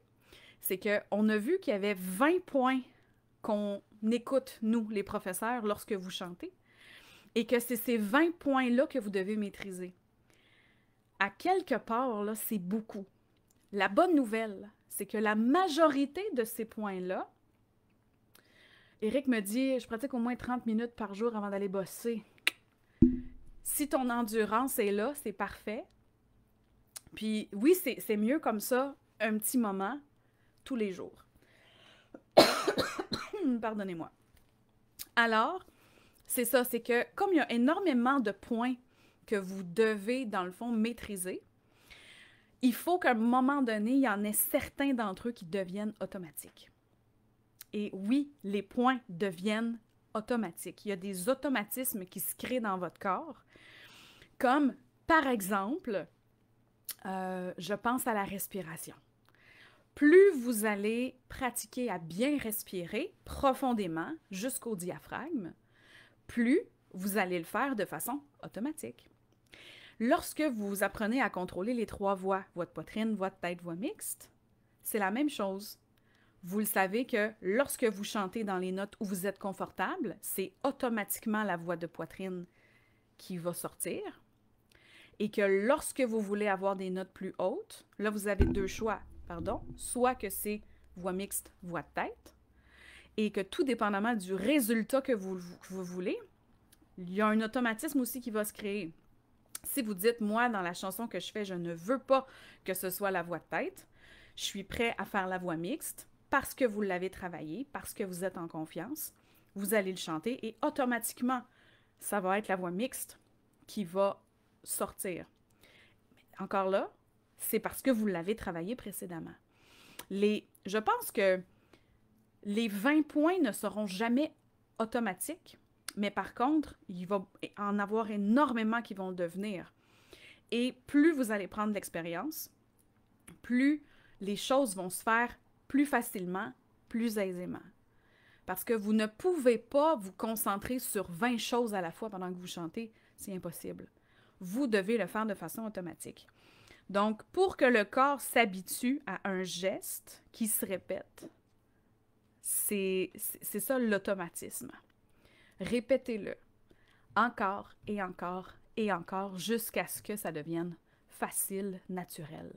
c'est qu'on a vu qu'il y avait 20 points qu'on écoute, nous, les professeurs, lorsque vous chantez, et que c'est ces 20 points-là que vous devez maîtriser. À quelque part, là, c'est beaucoup. La bonne nouvelle, c'est que la majorité de ces points-là, Eric me dit, je pratique au moins 30 minutes par jour avant d'aller bosser si ton endurance est là, c'est parfait. Puis oui, c'est mieux comme ça, un petit moment, tous les jours. Pardonnez-moi. Alors, c'est ça, c'est que comme il y a énormément de points que vous devez, dans le fond, maîtriser, il faut qu'à un moment donné, il y en ait certains d'entre eux qui deviennent automatiques. Et oui, les points deviennent automatiques. Il y a des automatismes qui se créent dans votre corps comme par exemple, euh, je pense à la respiration. Plus vous allez pratiquer à bien respirer profondément jusqu'au diaphragme, plus vous allez le faire de façon automatique. Lorsque vous apprenez à contrôler les trois voix, votre poitrine, votre tête, voix mixte, c'est la même chose. Vous le savez que lorsque vous chantez dans les notes où vous êtes confortable, c'est automatiquement la voix de poitrine qui va sortir et que lorsque vous voulez avoir des notes plus hautes, là, vous avez deux choix, pardon, soit que c'est voix mixte, voix de tête, et que tout dépendamment du résultat que vous, voulez, il y a un automatisme aussi qui va se créer. Si vous dites, moi, dans la chanson que je fais, je ne veux pas que ce soit la voix de tête, je suis prêt à faire la voix mixte parce que vous l'avez travaillé, parce que vous êtes en confiance, vous allez le chanter et automatiquement, ça va être la voix mixte qui va sortir. encore là, c'est parce que vous l'avez travaillé précédemment. Les, je pense que les 20 points ne seront jamais automatiques, mais par contre, il va en avoir énormément qui vont le devenir. Et plus vous allez prendre l'expérience plus les choses vont se faire plus facilement, plus aisément. Parce que vous ne pouvez pas vous concentrer sur 20 choses à la fois pendant que vous chantez, c'est impossible vous devez le faire de façon automatique. Donc, pour que le corps s'habitue à un geste qui se répète, c'est ça l'automatisme. Répétez-le encore et encore et encore jusqu'à ce que ça devienne facile, naturel.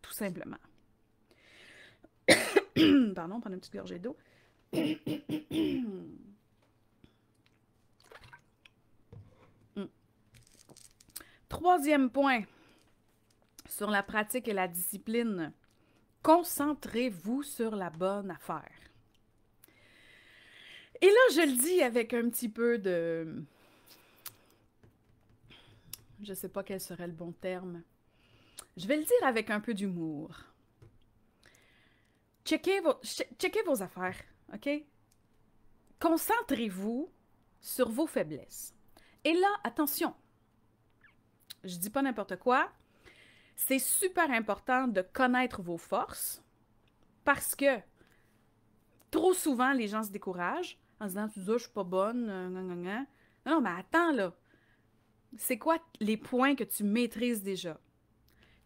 Tout simplement. Pardon, prendre une petite gorgée d'eau. Troisième point sur la pratique et la discipline. Concentrez-vous sur la bonne affaire. Et là, je le dis avec un petit peu de... Je ne sais pas quel serait le bon terme. Je vais le dire avec un peu d'humour. Checkez vos, vos affaires, OK? Concentrez-vous sur vos faiblesses. Et là, attention, je dis pas n'importe quoi. C'est super important de connaître vos forces parce que trop souvent, les gens se découragent en se disant Tu je suis pas bonne. Euh, non, non, mais attends là. C'est quoi les points que tu maîtrises déjà?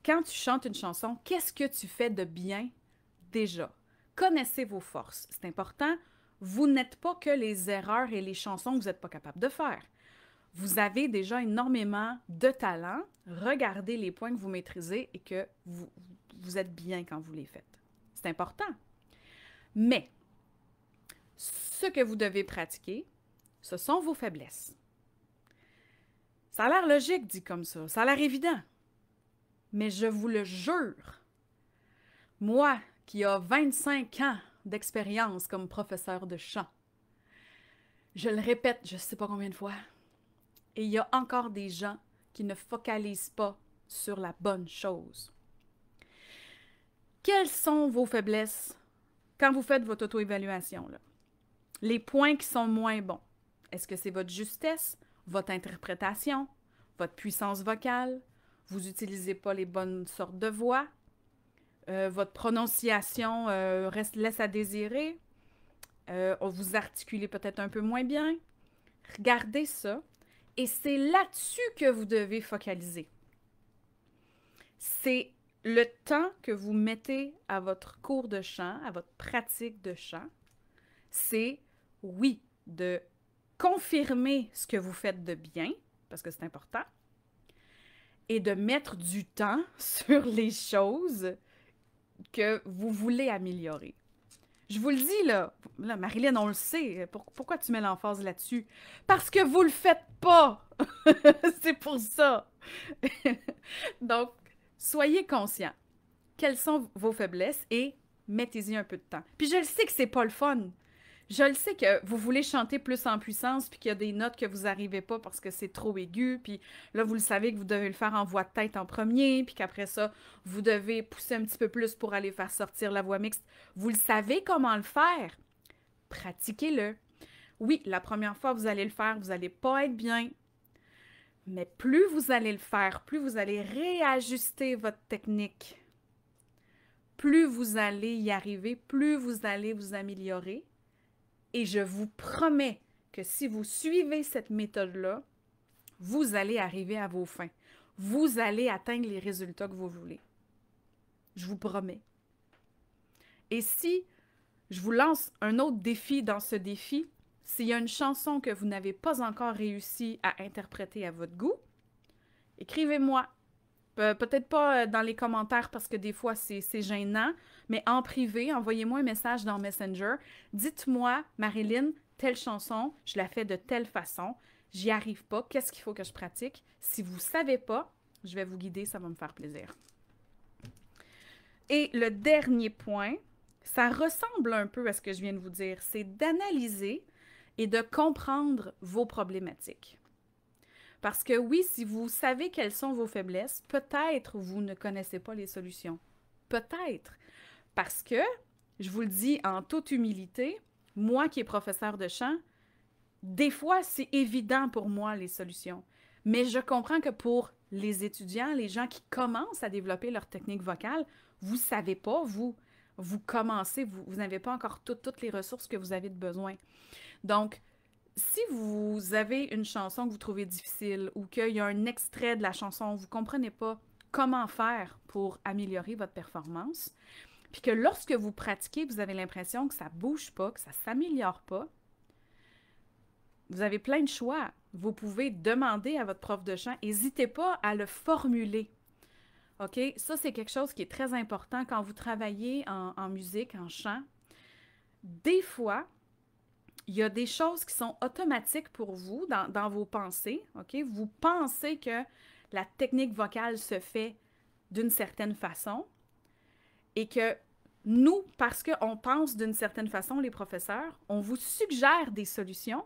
Quand tu chantes une chanson, qu'est-ce que tu fais de bien déjà? Connaissez vos forces. C'est important. Vous n'êtes pas que les erreurs et les chansons que vous n'êtes pas capable de faire. Vous avez déjà énormément de talent. Regardez les points que vous maîtrisez et que vous, vous êtes bien quand vous les faites. C'est important. Mais ce que vous devez pratiquer, ce sont vos faiblesses. Ça a l'air logique dit comme ça, ça a l'air évident. Mais je vous le jure, moi qui a 25 ans d'expérience comme professeur de chant, je le répète je ne sais pas combien de fois, et il y a encore des gens qui ne focalisent pas sur la bonne chose. Quelles sont vos faiblesses quand vous faites votre auto-évaluation? Les points qui sont moins bons. Est-ce que c'est votre justesse, votre interprétation, votre puissance vocale? Vous n'utilisez pas les bonnes sortes de voix? Euh, votre prononciation euh, reste, laisse à désirer? Euh, vous articulez peut-être un peu moins bien? Regardez ça et c'est là-dessus que vous devez focaliser. C'est le temps que vous mettez à votre cours de chant, à votre pratique de chant. C'est, oui, de confirmer ce que vous faites de bien, parce que c'est important, et de mettre du temps sur les choses que vous voulez améliorer. Je vous le dis, là. Marilyn, on le sait. pourquoi tu mets l'emphase là-dessus? Parce que vous le faites pas! C'est pour ça! Donc, soyez conscient. Quelles sont vos faiblesses et mettez-y un peu de temps. Puis je le sais que c'est pas le fun je le sais que vous voulez chanter plus en puissance, puis qu'il y a des notes que vous n'arrivez pas parce que c'est trop aigu, puis là, vous le savez que vous devez le faire en voix de tête en premier, puis qu'après ça, vous devez pousser un petit peu plus pour aller faire sortir la voix mixte. Vous le savez comment le faire. Pratiquez-le. Oui, la première fois, vous allez le faire, vous n'allez pas être bien, mais plus vous allez le faire, plus vous allez réajuster votre technique, plus vous allez y arriver, plus vous allez vous améliorer, et je vous promets que si vous suivez cette méthode-là, vous allez arriver à vos fins. Vous allez atteindre les résultats que vous voulez. Je vous promets. Et si je vous lance un autre défi dans ce défi, s'il y a une chanson que vous n'avez pas encore réussi à interpréter à votre goût, écrivez-moi euh, peut-être pas euh, dans les commentaires parce que des fois c'est gênant, mais en privé, envoyez-moi un message dans Messenger. Dites-moi, Marilyn, telle chanson, je la fais de telle façon, j'y arrive pas, qu'est-ce qu'il faut que je pratique? Si vous savez pas, je vais vous guider, ça va me faire plaisir. Et le dernier point, ça ressemble un peu à ce que je viens de vous dire, c'est d'analyser et de comprendre vos problématiques. Parce que oui, si vous savez quelles sont vos faiblesses, peut-être vous ne connaissez pas les solutions. Peut-être. Parce que, je vous le dis en toute humilité, moi qui est professeur de chant, des fois, c'est évident pour moi les solutions. Mais je comprends que pour les étudiants, les gens qui commencent à développer leur technique vocale, vous ne savez pas, vous, vous commencez, vous, n'avez pas encore toutes les ressources que vous avez de besoin. Donc, si vous avez une chanson que vous trouvez difficile ou qu'il y a un extrait de la chanson, vous ne comprenez pas comment faire pour améliorer votre performance, puis que lorsque vous pratiquez, vous avez l'impression que ça ne bouge pas, que ça ne s'améliore pas, vous avez plein de choix. Vous pouvez demander à votre prof de chant, n'hésitez pas à le formuler. OK? Ça, c'est quelque chose qui est très important quand vous travaillez en, en musique, en chant. Des fois, il y a des choses qui sont automatiques pour vous dans, vos pensées. OK? Vous pensez que la technique vocale se fait d'une certaine façon et que nous, parce qu'on pense d'une certaine façon, les professeurs, on vous suggère des solutions,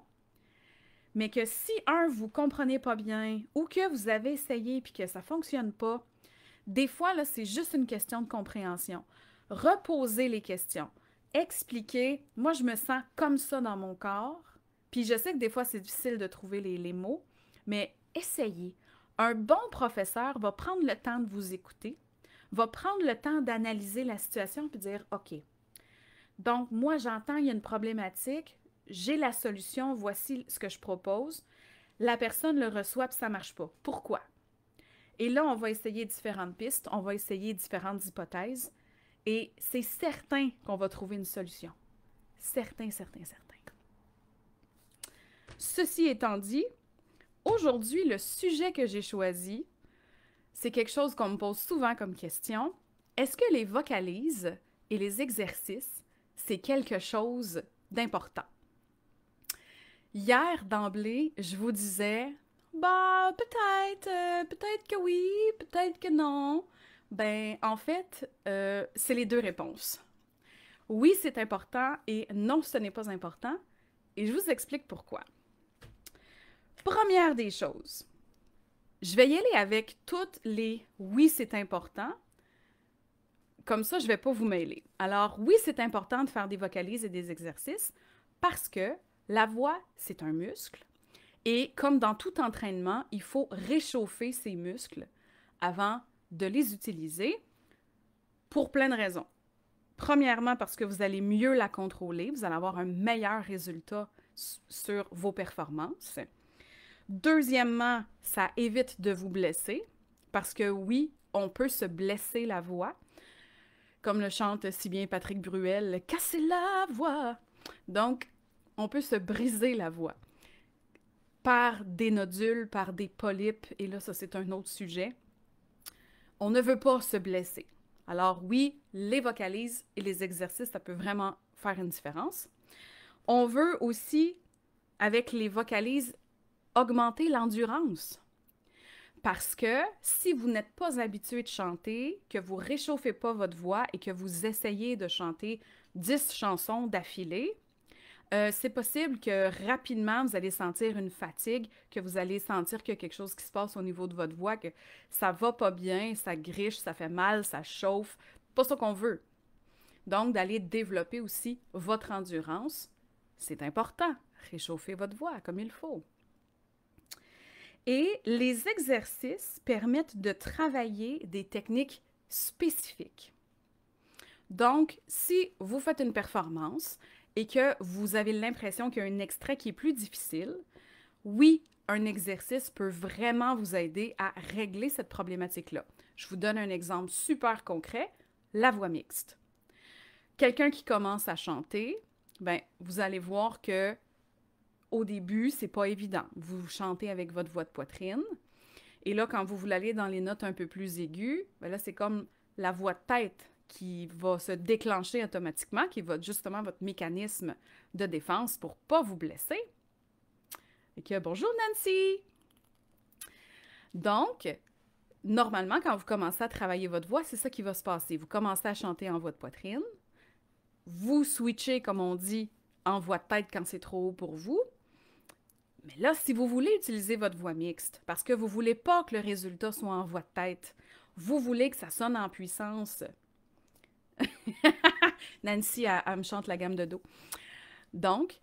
mais que si, un, vous comprenez pas bien ou que vous avez essayé puis que ça fonctionne pas, des fois, là, c'est juste une question de compréhension. Reposez les questions expliquer, moi je me sens comme ça dans mon corps, puis je sais que des fois c'est difficile de trouver les, mots, mais essayez. Un bon professeur va prendre le temps de vous écouter, va prendre le temps d'analyser la situation puis dire OK. Donc moi j'entends il y a une problématique, j'ai la solution, voici ce que je propose. La personne le reçoit puis ça marche pas. Pourquoi Et là on va essayer différentes pistes, on va essayer différentes hypothèses et c'est certain qu'on va trouver une solution. Certain, certain, certain. Ceci étant dit, aujourd'hui, le sujet que j'ai choisi, c'est quelque chose qu'on me pose souvent comme question. Est-ce que les vocalises et les exercices, c'est quelque chose d'important? Hier, d'emblée, je vous disais, bah, peut-être, euh, peut-être que oui, peut-être que non. Ben, en fait, euh, c'est les deux réponses. Oui, c'est important et non, ce n'est pas important. Et je vous explique pourquoi. Première des choses, je vais y aller avec toutes les oui, c'est important. Comme ça, je ne vais pas vous mêler. Alors, oui, c'est important de faire des vocalises et des exercices parce que la voix, c'est un muscle. Et comme dans tout entraînement, il faut réchauffer ses muscles avant de les utiliser pour plein de raisons. Premièrement, parce que vous allez mieux la contrôler, vous allez avoir un meilleur résultat sur vos performances. Deuxièmement, ça évite de vous blesser, parce que oui, on peut se blesser la voix, comme le chante si bien Patrick Bruel, casser la voix. Donc, on peut se briser la voix par des nodules, par des polypes, et là, ça c'est un autre sujet on ne veut pas se blesser. Alors oui, les vocalises et les exercices, ça peut vraiment faire une différence. On veut aussi, avec les vocalises, augmenter l'endurance. Parce que si vous n'êtes pas habitué de chanter, que vous réchauffez pas votre voix et que vous essayez de chanter 10 chansons d'affilée, euh, c'est possible que rapidement, vous allez sentir une fatigue, que vous allez sentir qu'il y a quelque chose qui se passe au niveau de votre voix, que ça va pas bien, ça griche, ça fait mal, ça chauffe. Pas ce qu'on veut. Donc, d'aller développer aussi votre endurance, c'est important. Réchauffer votre voix comme il faut. Et les exercices permettent de travailler des techniques spécifiques. Donc, si vous faites une performance, et que vous avez l'impression qu'il y a un extrait qui est plus difficile, oui, un exercice peut vraiment vous aider à régler cette problématique-là. Je vous donne un exemple super concret, la voix mixte. Quelqu'un qui commence à chanter, ben, vous allez voir que au début, c'est pas évident. Vous chantez avec votre voix de poitrine. Et là, quand vous voulez aller dans les notes un peu plus aiguës, ben là, c'est comme la voix de tête qui va se déclencher automatiquement, qui va justement votre mécanisme de défense pour pas vous blesser. Et que bonjour Nancy. Donc, normalement, quand vous commencez à travailler votre voix, c'est ça qui va se passer. Vous commencez à chanter en voix de poitrine. Vous switchez, comme on dit, en voix de tête quand c'est trop haut pour vous. Mais là, si vous voulez utiliser votre voix mixte, parce que vous ne voulez pas que le résultat soit en voix de tête, vous voulez que ça sonne en puissance, Nancy, me chante la gamme de dos. Donc,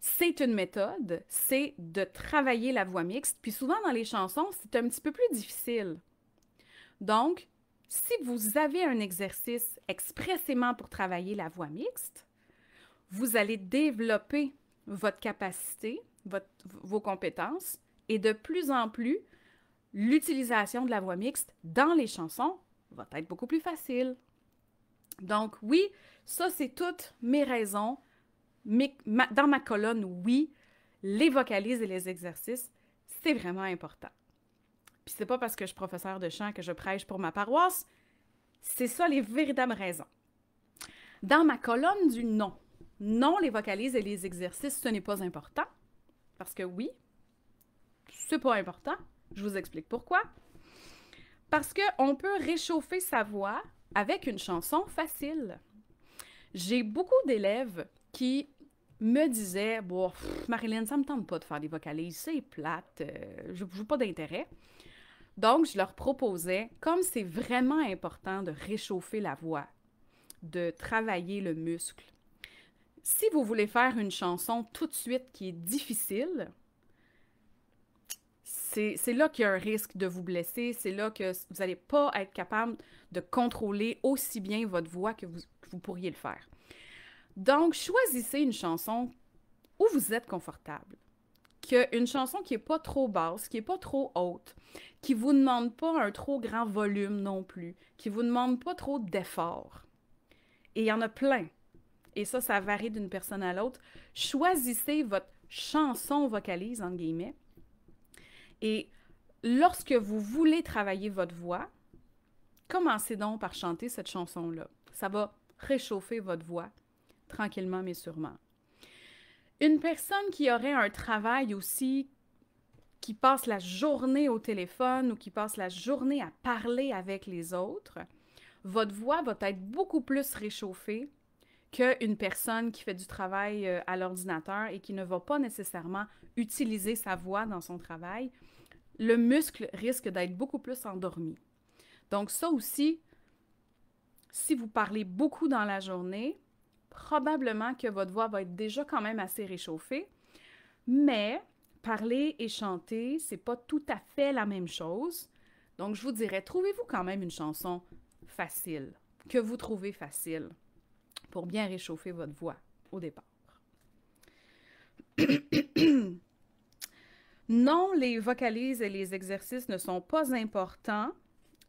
c'est une méthode, c'est de travailler la voix mixte. Puis souvent dans les chansons, c'est un petit peu plus difficile. Donc, si vous avez un exercice expressément pour travailler la voix mixte, vous allez développer votre capacité, votre, vos compétences et de plus en plus, l'utilisation de la voix mixte dans les chansons va être beaucoup plus facile. Donc, oui, ça, c'est toutes mes raisons. dans ma colonne, oui, les vocalises et les exercices, c'est vraiment important. Puis c'est pas parce que je suis professeur de chant que je prêche pour ma paroisse. C'est ça les véritables raisons. Dans ma colonne du non, non, les vocalises et les exercices, ce n'est pas important. Parce que oui, c'est pas important. Je vous explique pourquoi. Parce qu'on peut réchauffer sa voix avec une chanson facile. J'ai beaucoup d'élèves qui me disaient Bon, Marilyn, ça me tente pas de faire des vocalises, c'est plate, euh, je n'ai pas d'intérêt. Donc, je leur proposais, comme c'est vraiment important de réchauffer la voix, de travailler le muscle, si vous voulez faire une chanson tout de suite qui est difficile, c'est là qu'il y a un risque de vous blesser, c'est là que vous n'allez pas être capable de contrôler aussi bien votre voix que vous, pourriez le faire. Donc, choisissez une chanson où vous êtes confortable. Une chanson qui n'est pas trop basse, qui n'est pas trop haute, qui ne vous demande pas un trop grand volume non plus, qui ne vous demande pas trop d'efforts. Et il y en a plein. Et ça, ça varie d'une personne à l'autre. Choisissez votre chanson vocalise, entre guillemets, et lorsque vous voulez travailler votre voix, commencez donc par chanter cette chanson-là. Ça va réchauffer votre voix tranquillement mais sûrement. Une personne qui aurait un travail aussi, qui passe la journée au téléphone ou qui passe la journée à parler avec les autres, votre voix va être beaucoup plus réchauffée qu'une personne qui fait du travail euh, à l'ordinateur et qui ne va pas nécessairement utiliser sa voix dans son travail, le muscle risque d'être beaucoup plus endormi. Donc ça aussi, si vous parlez beaucoup dans la journée, probablement que votre voix va être déjà quand même assez réchauffée, mais parler et chanter, c'est pas tout à fait la même chose. Donc je vous dirais trouvez-vous quand même une chanson facile que vous trouvez facile pour bien réchauffer votre voix au départ. Non, les vocalises et les exercices ne sont pas importants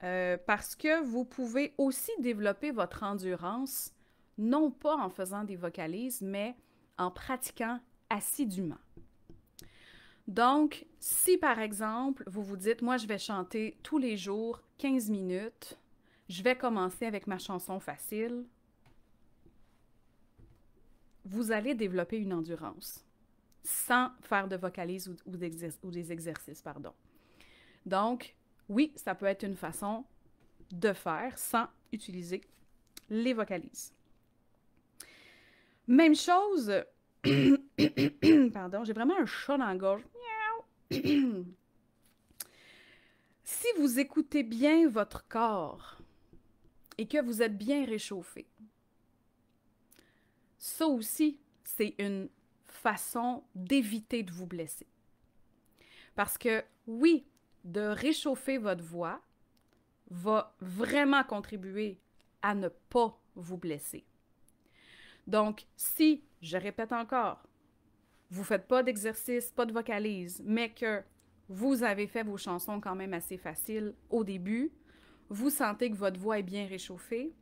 euh, parce que vous pouvez aussi développer votre endurance, non pas en faisant des vocalises, mais en pratiquant assidûment. Donc, si par exemple, vous vous dites, moi, je vais chanter tous les jours 15 minutes, je vais commencer avec ma chanson facile, vous allez développer une endurance sans faire de vocalises ou, ou, des exercices. Pardon. Donc, oui, ça peut être une façon de faire sans utiliser les vocalises. Même chose. pardon, j'ai vraiment un chat dans la gorge. si vous écoutez bien votre corps et que vous êtes bien réchauffé, ça aussi, c'est une façon d'éviter de vous blesser. Parce que oui, de réchauffer votre voix va vraiment contribuer à ne pas vous blesser. Donc, si, je répète encore, vous ne faites pas d'exercice, pas de vocalise, mais que vous avez fait vos chansons quand même assez faciles au début, vous sentez que votre voix est bien réchauffée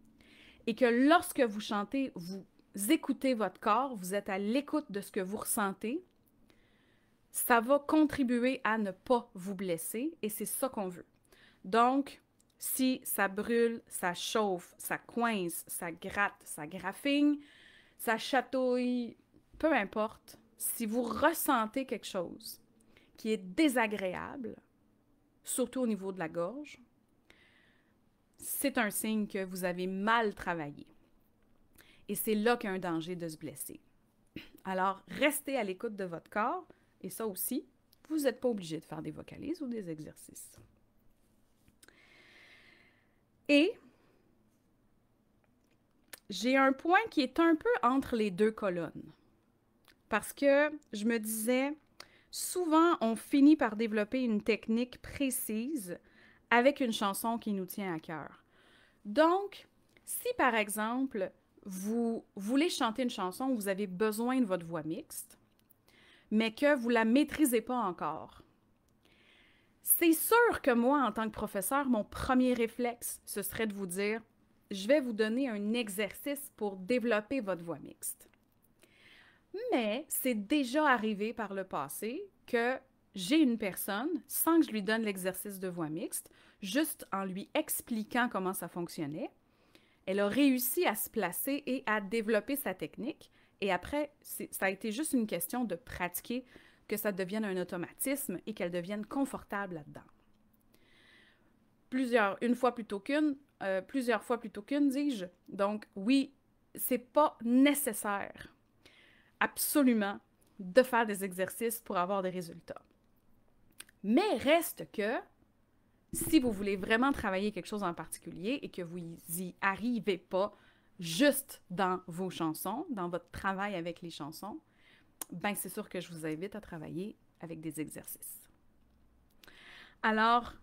et que lorsque vous chantez, vous écoutez votre corps, vous êtes à l'écoute de ce que vous ressentez, ça va contribuer à ne pas vous blesser et c'est ça qu'on veut. Donc, si ça brûle, ça chauffe, ça coince, ça gratte, ça graffine, ça chatouille, peu importe, si vous ressentez quelque chose qui est désagréable, surtout au niveau de la gorge, c'est un signe que vous avez mal travaillé. Et c'est là qu'il y a un danger de se blesser. Alors, restez à l'écoute de votre corps. Et ça aussi, vous n'êtes pas obligé de faire des vocalises ou des exercices. Et j'ai un point qui est un peu entre les deux colonnes. Parce que je me disais, souvent, on finit par développer une technique précise avec une chanson qui nous tient à cœur. Donc, si par exemple, vous voulez chanter une chanson, vous avez besoin de votre voix mixte, mais que vous la maîtrisez pas encore. C'est sûr que moi, en tant que professeur, mon premier réflexe, ce serait de vous dire, je vais vous donner un exercice pour développer votre voix mixte. Mais c'est déjà arrivé par le passé que j'ai une personne, sans que je lui donne l'exercice de voix mixte, juste en lui expliquant comment ça fonctionnait, elle a réussi à se placer et à développer sa technique. Et après, ça a été juste une question de pratiquer, que ça devienne un automatisme et qu'elle devienne confortable là-dedans. Plusieurs, une fois plutôt qu'une, euh, plusieurs fois plutôt qu'une, dis-je. Donc, oui, c'est pas nécessaire, absolument, de faire des exercices pour avoir des résultats. Mais reste que si vous voulez vraiment travailler quelque chose en particulier et que vous y arrivez pas juste dans vos chansons, dans votre travail avec les chansons, ben c'est sûr que je vous invite à travailler avec des exercices. Alors,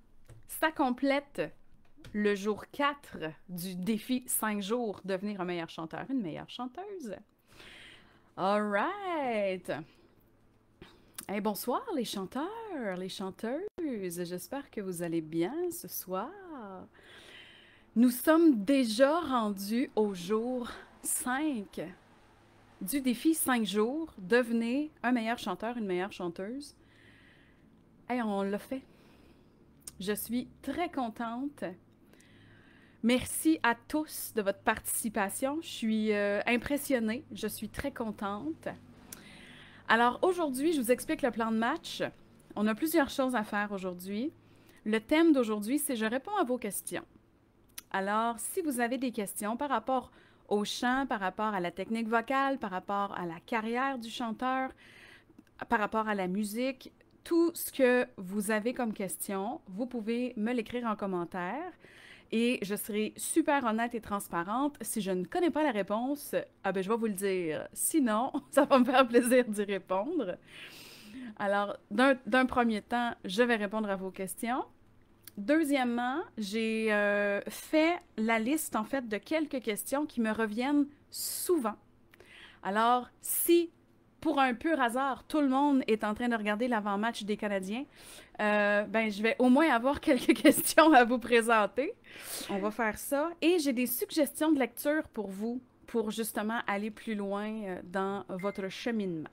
ça complète le jour 4 du défi 5 jours devenir un meilleur chanteur, une meilleure chanteuse. All right. Eh, bonsoir les chanteurs les chanteuses, j'espère que vous allez bien ce soir. Nous sommes déjà rendus au jour 5 du défi 5 jours, devenez un meilleur chanteur, une meilleure chanteuse. Et on l'a fait. Je suis très contente. Merci à tous de votre participation. Je suis euh, impressionnée. Je suis très contente. Alors aujourd'hui, je vous explique le plan de match. On a plusieurs choses à faire aujourd'hui. Le thème d'aujourd'hui, c'est je réponds à vos questions. Alors, si vous avez des questions par rapport au chant, par rapport à la technique vocale, par rapport à la carrière du chanteur, par rapport à la musique, tout ce que vous avez comme question, vous pouvez me l'écrire en commentaire et je serai super honnête et transparente. Si je ne connais pas la réponse, ah ben je vais vous le dire. Sinon, ça va me faire plaisir d'y répondre. Alors, d'un premier temps, je vais répondre à vos questions. Deuxièmement, j'ai euh, fait la liste, en fait, de quelques questions qui me reviennent souvent. Alors, si pour un pur hasard, tout le monde est en train de regarder l'avant-match des Canadiens, euh, ben, je vais au moins avoir quelques questions à vous présenter. On va faire ça. Et j'ai des suggestions de lecture pour vous, pour justement aller plus loin euh, dans votre cheminement.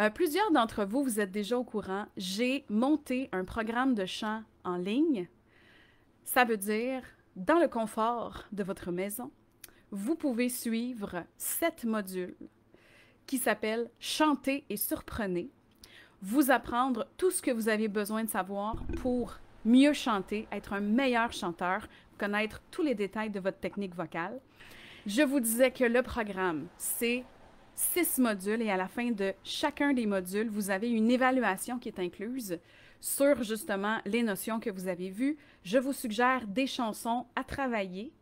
Euh, plusieurs d'entre vous, vous êtes déjà au courant, j'ai monté un programme de chant en ligne. Ça veut dire, dans le confort de votre maison, vous pouvez suivre sept modules qui s'appellent Chanter et surprenez. Vous apprendre tout ce que vous avez besoin de savoir pour mieux chanter, être un meilleur chanteur, connaître tous les détails de votre technique vocale. Je vous disais que le programme, c'est six modules et à la fin de chacun des modules, vous avez une évaluation qui est incluse sur justement les notions que vous avez vues. Je vous suggère des chansons à travailler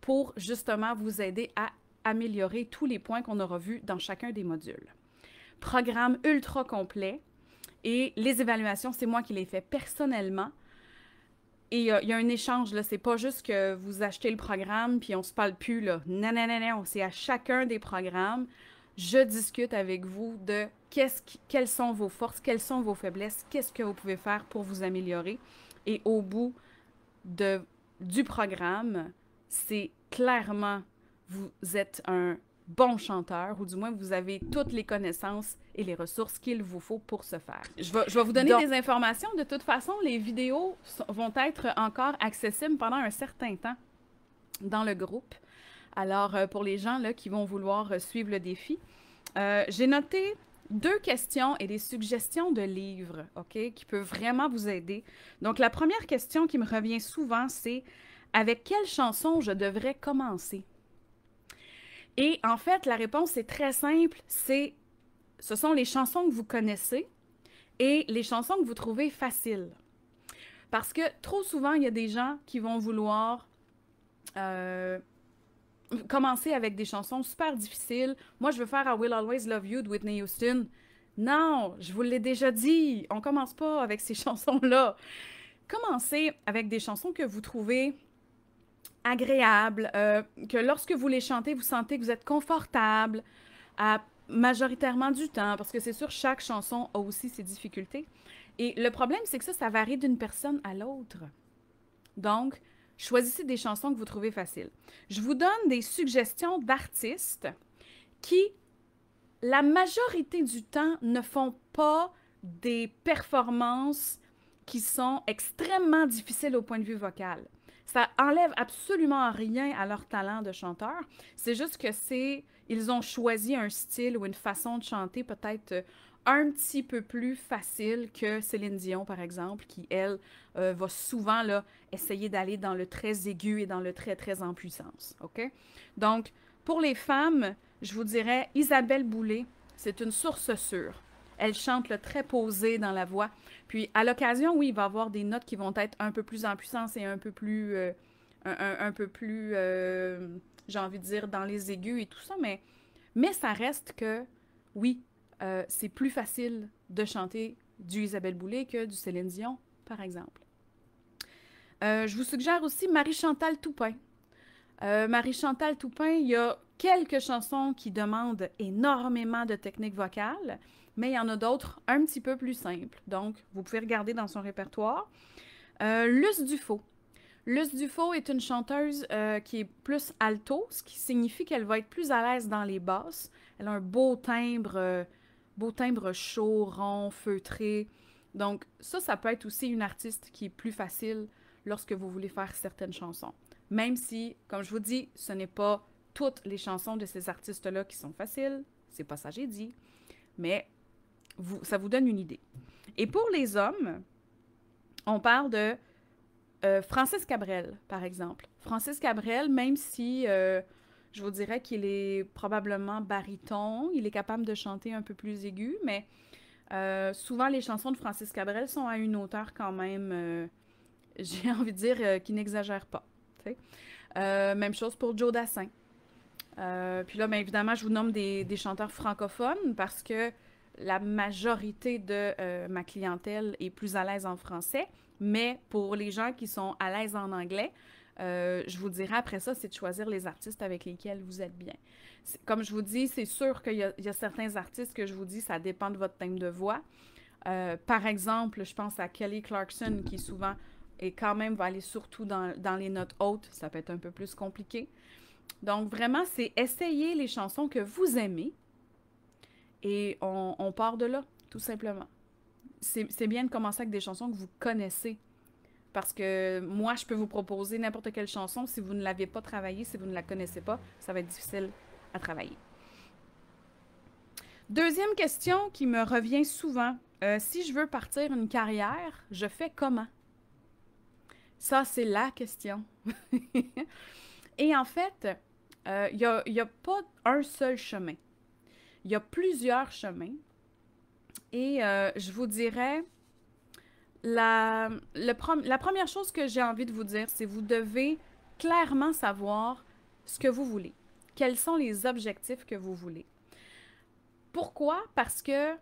pour justement vous aider à améliorer tous les points qu'on aura vus dans chacun des modules. Programme ultra complet et les évaluations, c'est moi qui les fais personnellement. Et euh, il y a un échange, là. C'est pas juste que vous achetez le programme puis on se parle plus, là. Non, non, non, non. C'est à chacun des programmes je discute avec vous de quelles sont vos forces, quelles sont vos faiblesses, qu'est-ce que vous pouvez faire pour vous améliorer. Et au bout de, du programme, c'est clairement, vous êtes un bon chanteur, ou du moins vous avez toutes les connaissances et les ressources qu'il vous faut pour ce faire. Je vais, vous donner des informations. De toute façon, les vidéos vont être encore accessibles pendant un certain temps dans le groupe. Alors, euh, pour les gens là, qui vont vouloir euh, suivre le défi, euh, j'ai noté deux questions et des suggestions de livres, OK, qui peuvent vraiment vous aider. Donc, la première question qui me revient souvent, c'est avec quelle chanson je devrais commencer? Et en fait, la réponse est très simple, c'est ce sont les chansons que vous connaissez et les chansons que vous trouvez faciles. Parce que trop souvent, il y a des gens qui vont vouloir commencer avec des chansons super difficiles. Moi, je veux faire I Will Always Love You de Whitney Houston. Non, je vous l'ai déjà dit, on commence pas avec ces chansons-là. Commencez avec des chansons que vous trouvez agréables, euh, que lorsque vous les chantez, vous sentez que vous êtes confortable euh, majoritairement du temps, parce que c'est sûr, chaque chanson a aussi ses difficultés. Et le problème, c'est que ça, ça varie d'une personne à l'autre. Donc, Choisissez des chansons que vous trouvez faciles. Je vous donne des suggestions d'artistes qui, la majorité du temps, ne font pas des performances qui sont extrêmement difficiles au point de vue vocal. Ça enlève absolument rien à leur talent de chanteur. C'est juste que c'est, ils ont choisi un style ou une façon de chanter peut-être un petit peu plus facile que Céline Dion, par exemple, qui, elle, euh, va souvent là, essayer d'aller dans le très aigu et dans le très, très en puissance. OK? Donc, pour les femmes, je vous dirais, Isabelle Boulay, c'est une source sûre. Elle chante le très posé dans la voix. Puis, à l'occasion, oui, il va avoir des notes qui vont être un peu plus en puissance et un peu plus, euh, un, peu plus, euh, j'ai envie de dire, dans les aigus et tout ça, mais, mais ça reste que, oui, euh, c'est plus facile de chanter du Isabelle Boulay que du Céline Dion, par exemple. Euh, je vous suggère aussi Marie-Chantal Toupin. Euh, Marie-Chantal Toupin, il y a quelques chansons qui demandent énormément de technique vocale, mais il y en a d'autres un petit peu plus simples. Donc, vous pouvez regarder dans son répertoire. Euh, Luce Dufaux. Luce Dufaux est une chanteuse qui est plus alto, ce qui signifie qu'elle va être plus à l'aise dans les basses. Elle a un beau timbre beau timbre chaud, rond, feutré. Donc ça, ça peut être aussi une artiste qui est plus facile lorsque vous voulez faire certaines chansons. Même si, comme je vous dis, ce n'est pas toutes les chansons de ces artistes-là qui sont faciles, c'est pas ça j'ai dit, mais vous, ça vous donne une idée. Et pour les hommes, on parle de euh, Francis Cabrel, par exemple. Francis Cabrel, même si euh, je vous dirais qu'il est probablement baryton. Il est capable de chanter un peu plus aigu, mais euh, souvent les chansons de Francis Cabrel sont à une hauteur quand même, euh, j'ai envie de dire, euh, qui n'exagère pas. même chose pour Joe Dassin. puis là, bien évidemment, je vous nomme des, chanteurs francophones parce que la majorité de ma clientèle est plus à l'aise en français, mais pour les gens qui sont à l'aise en anglais, euh, je vous dirais après ça, c'est de choisir les artistes avec lesquels vous êtes bien. Comme je vous dis, c'est sûr qu'il y, a certains artistes que je vous dis, ça dépend de votre thème de voix. Euh, par exemple, je pense à Kelly Clarkson qui souvent est quand même va aller surtout dans, les notes hautes. Ça peut être un peu plus compliqué. Donc vraiment, c'est essayer les chansons que vous aimez et on, on part de là, tout simplement. C'est bien de commencer avec des chansons que vous connaissez parce que moi, je peux vous proposer n'importe quelle chanson. Si vous ne l'avez pas travaillée, si vous ne la connaissez pas, ça va être difficile à travailler. Deuxième question qui me revient souvent. Euh, si je veux partir une carrière, je fais comment? Ça, c'est la question. Et en fait, il euh, n'y a, pas un seul chemin. Il y a plusieurs chemins. Et euh, je vous dirais, la, première chose que j'ai envie de vous dire, c'est vous devez clairement savoir ce que vous voulez. Quels sont les objectifs que vous voulez. Pourquoi? Parce que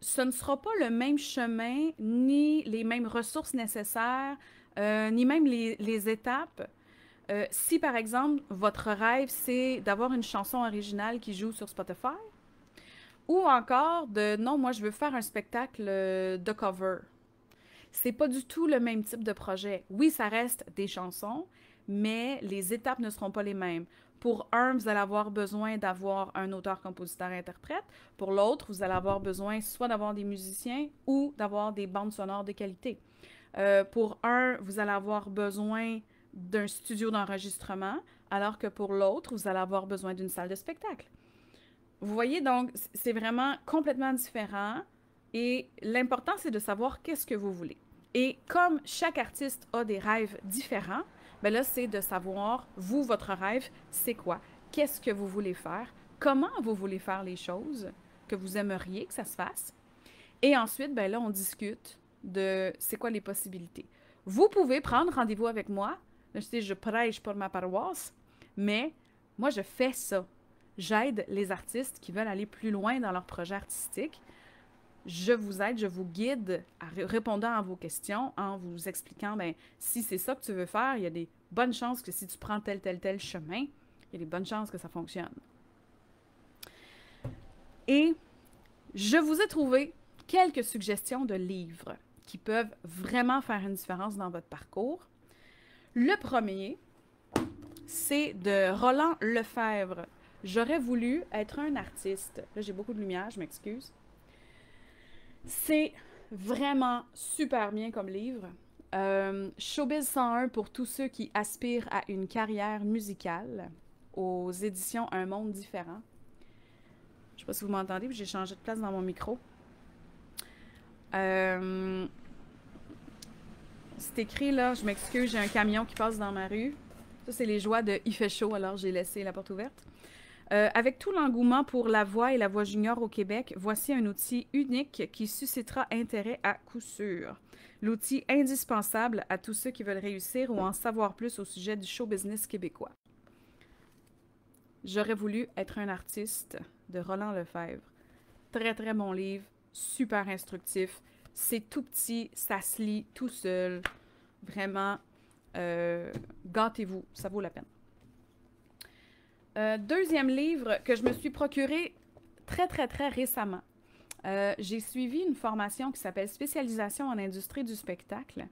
ce ne sera pas le même chemin, ni les mêmes ressources nécessaires, euh, ni même les, étapes. Euh, si, par exemple, votre rêve, c'est d'avoir une chanson originale qui joue sur Spotify, ou encore de non, moi, je veux faire un spectacle euh, de cover c'est pas du tout le même type de projet. Oui, ça reste des chansons, mais les étapes ne seront pas les mêmes. Pour un, vous allez avoir besoin d'avoir un auteur, compositeur, interprète. Pour l'autre, vous allez avoir besoin soit d'avoir des musiciens ou d'avoir des bandes sonores de qualité. Euh, pour un, vous allez avoir besoin d'un studio d'enregistrement, alors que pour l'autre, vous allez avoir besoin d'une salle de spectacle. Vous voyez donc, c'est vraiment complètement différent et l'important, c'est de savoir qu'est-ce que vous voulez. Et comme chaque artiste a des rêves différents, ben là, c'est de savoir, vous, votre rêve, c'est quoi? Qu'est-ce que vous voulez faire? Comment vous voulez faire les choses que vous aimeriez que ça se fasse? Et ensuite, ben là, on discute de c'est quoi les possibilités. Vous pouvez prendre rendez-vous avec moi. je sais je prêche pour ma paroisse, mais moi, je fais ça. J'aide les artistes qui veulent aller plus loin dans leur projet artistique je vous aide, je vous guide en répondant à vos questions, en vous expliquant, ben, si c'est ça que tu veux faire, il y a des bonnes chances que si tu prends tel, tel, tel chemin, il y a des bonnes chances que ça fonctionne. Et je vous ai trouvé quelques suggestions de livres qui peuvent vraiment faire une différence dans votre parcours. Le premier, c'est de Roland Lefebvre. J'aurais voulu être un artiste. Là, j'ai beaucoup de lumière, je m'excuse. C'est vraiment super bien comme livre. Euh, Showbiz 101 pour tous ceux qui aspirent à une carrière musicale aux éditions Un Monde Différent. Je ne sais pas si vous m'entendez, j'ai changé de place dans mon micro. Euh, c'est écrit là, je m'excuse, j'ai un camion qui passe dans ma rue. Ça, c'est les joies de Il fait chaud, alors j'ai laissé la porte ouverte. Euh, avec tout l'engouement pour la voix et la voix junior au Québec, voici un outil unique qui suscitera intérêt à coup sûr. L'outil indispensable à tous ceux qui veulent réussir ou en savoir plus au sujet du show business québécois. J'aurais voulu être un artiste de Roland Lefebvre. Très très bon livre, super instructif. C'est tout petit, ça se lit tout seul. Vraiment, euh, gâtez-vous, ça vaut la peine. Euh, deuxième livre que je me suis procuré très, très, très récemment. Euh, j'ai suivi une formation qui s'appelle Spécialisation en industrie du spectacle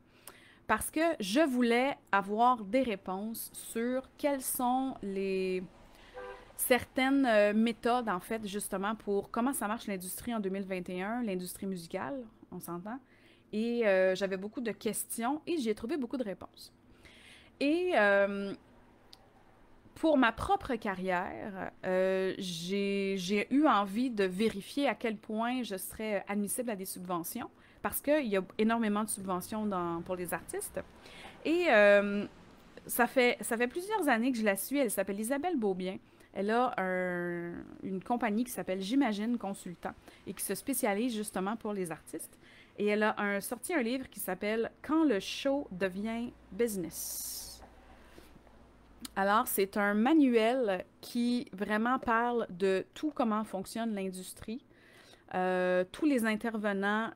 parce que je voulais avoir des réponses sur quelles sont les certaines euh, méthodes, en fait, justement, pour comment ça marche l'industrie en 2021, l'industrie musicale, on s'entend. Et j'avais beaucoup de questions et j'ai trouvé beaucoup de réponses. Et pour ma propre carrière, euh, j'ai eu envie de vérifier à quel point je serais admissible à des subventions parce qu'il y a énormément de subventions pour les artistes. Et euh, ça, fait, plusieurs années que je la suis. Elle s'appelle Isabelle Beaubien. Elle a une compagnie qui s'appelle J'imagine Consultant et qui se spécialise justement pour les artistes. Et elle a sorti un livre qui s'appelle Quand le show devient business. Alors, c'est un manuel qui vraiment parle de tout comment fonctionne l'industrie, euh, tous les intervenants.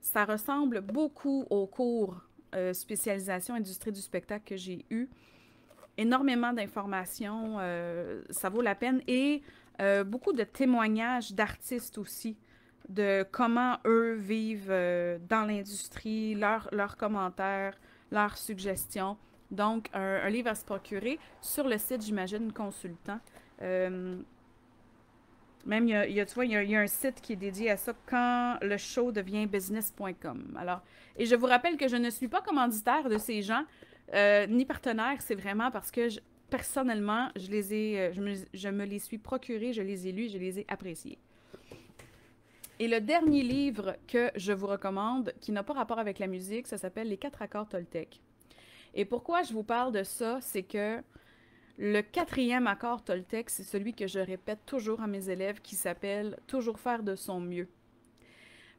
Ça ressemble beaucoup au cours euh, spécialisation industrie du spectacle que j'ai eu. Énormément d'informations, euh, ça vaut la peine. Et beaucoup de témoignages d'artistes aussi, de comment eux vivent dans l'industrie, leurs commentaires, leurs suggestions. Donc, un, livre à se procurer sur le site, j'imagine, consultant. Euh, même, il y a, tu vois, il y a, un site qui est dédié à ça quand le show devient business.com. Alors, et je vous rappelle que je ne suis pas commanditaire de ces gens, euh, ni partenaire. C'est vraiment parce que personnellement, je les ai, euh, je me, je me, les suis procurés, je les ai lus, je les ai appréciés. Et le dernier livre que je vous recommande, qui n'a pas rapport avec la musique, ça s'appelle Les quatre accords Toltec. Et pourquoi je vous parle de ça, c'est que le quatrième accord Toltec, c'est celui que je répète toujours à mes élèves qui s'appelle Toujours faire de son mieux.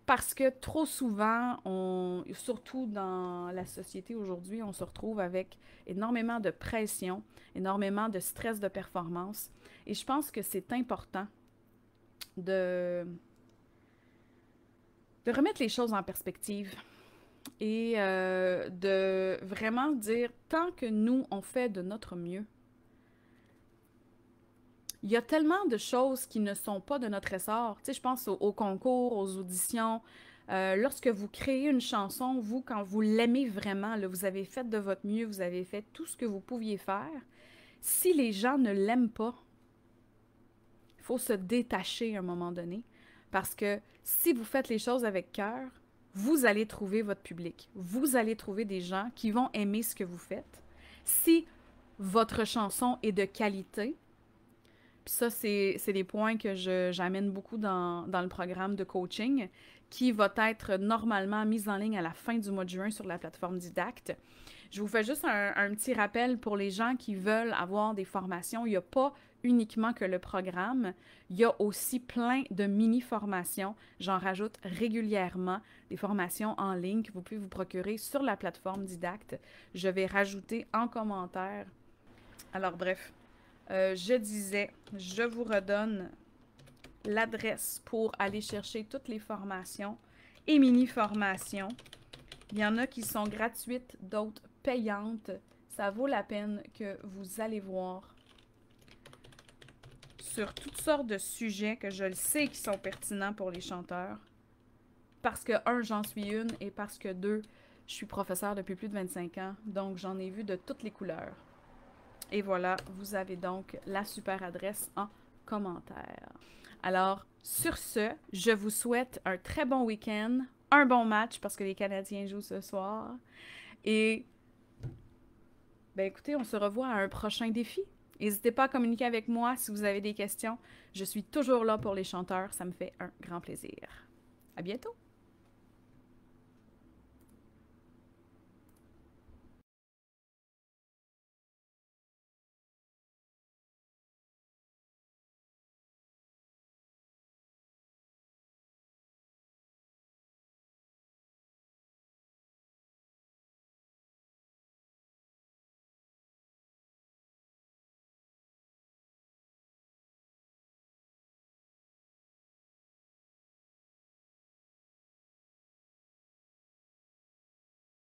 Parce que trop souvent, on, surtout dans la société aujourd'hui, on se retrouve avec énormément de pression, énormément de stress de performance. Et je pense que c'est important de, de remettre les choses en perspective et euh, de vraiment dire tant que nous, on fait de notre mieux, il y a tellement de choses qui ne sont pas de notre essor. Tu sais, je pense aux, concours, aux auditions. Euh, lorsque vous créez une chanson, vous, quand vous l'aimez vraiment, vous avez fait de votre mieux, vous avez fait tout ce que vous pouviez faire. Si les gens ne l'aiment pas, il faut se détacher à un moment donné. Parce que si vous faites les choses avec cœur, vous allez trouver votre public. Vous allez trouver des gens qui vont aimer ce que vous faites. Si votre chanson est de qualité, puis ça, c'est des points que j'amène beaucoup dans, le programme de coaching qui va être normalement mis en ligne à la fin du mois de juin sur la plateforme Didacte. Je vous fais juste un, un petit rappel pour les gens qui veulent avoir des formations. Il n'y a pas uniquement que le programme. Il y a aussi plein de mini-formations. J'en rajoute régulièrement, des formations en ligne que vous pouvez vous procurer sur la plateforme Didacte. Je vais rajouter en commentaire. Alors bref, euh, je disais, je vous redonne l'adresse pour aller chercher toutes les formations et mini-formations. Il y en a qui sont gratuites, d'autres payantes. Ça vaut la peine que vous allez voir sur toutes sortes de sujets que je le sais qui sont pertinents pour les chanteurs. Parce que, un, j'en suis une, et parce que, deux, je suis professeur depuis plus de 25 ans, donc j'en ai vu de toutes les couleurs. Et voilà, vous avez donc la super adresse en commentaire. Alors, sur ce, je vous souhaite un très bon week-end, un bon match parce que les Canadiens jouent ce soir. Et, ben écoutez, on se revoit à un prochain défi. N'hésitez pas à communiquer avec moi si vous avez des questions. Je suis toujours là pour les chanteurs. Ça me fait un grand plaisir. À bientôt!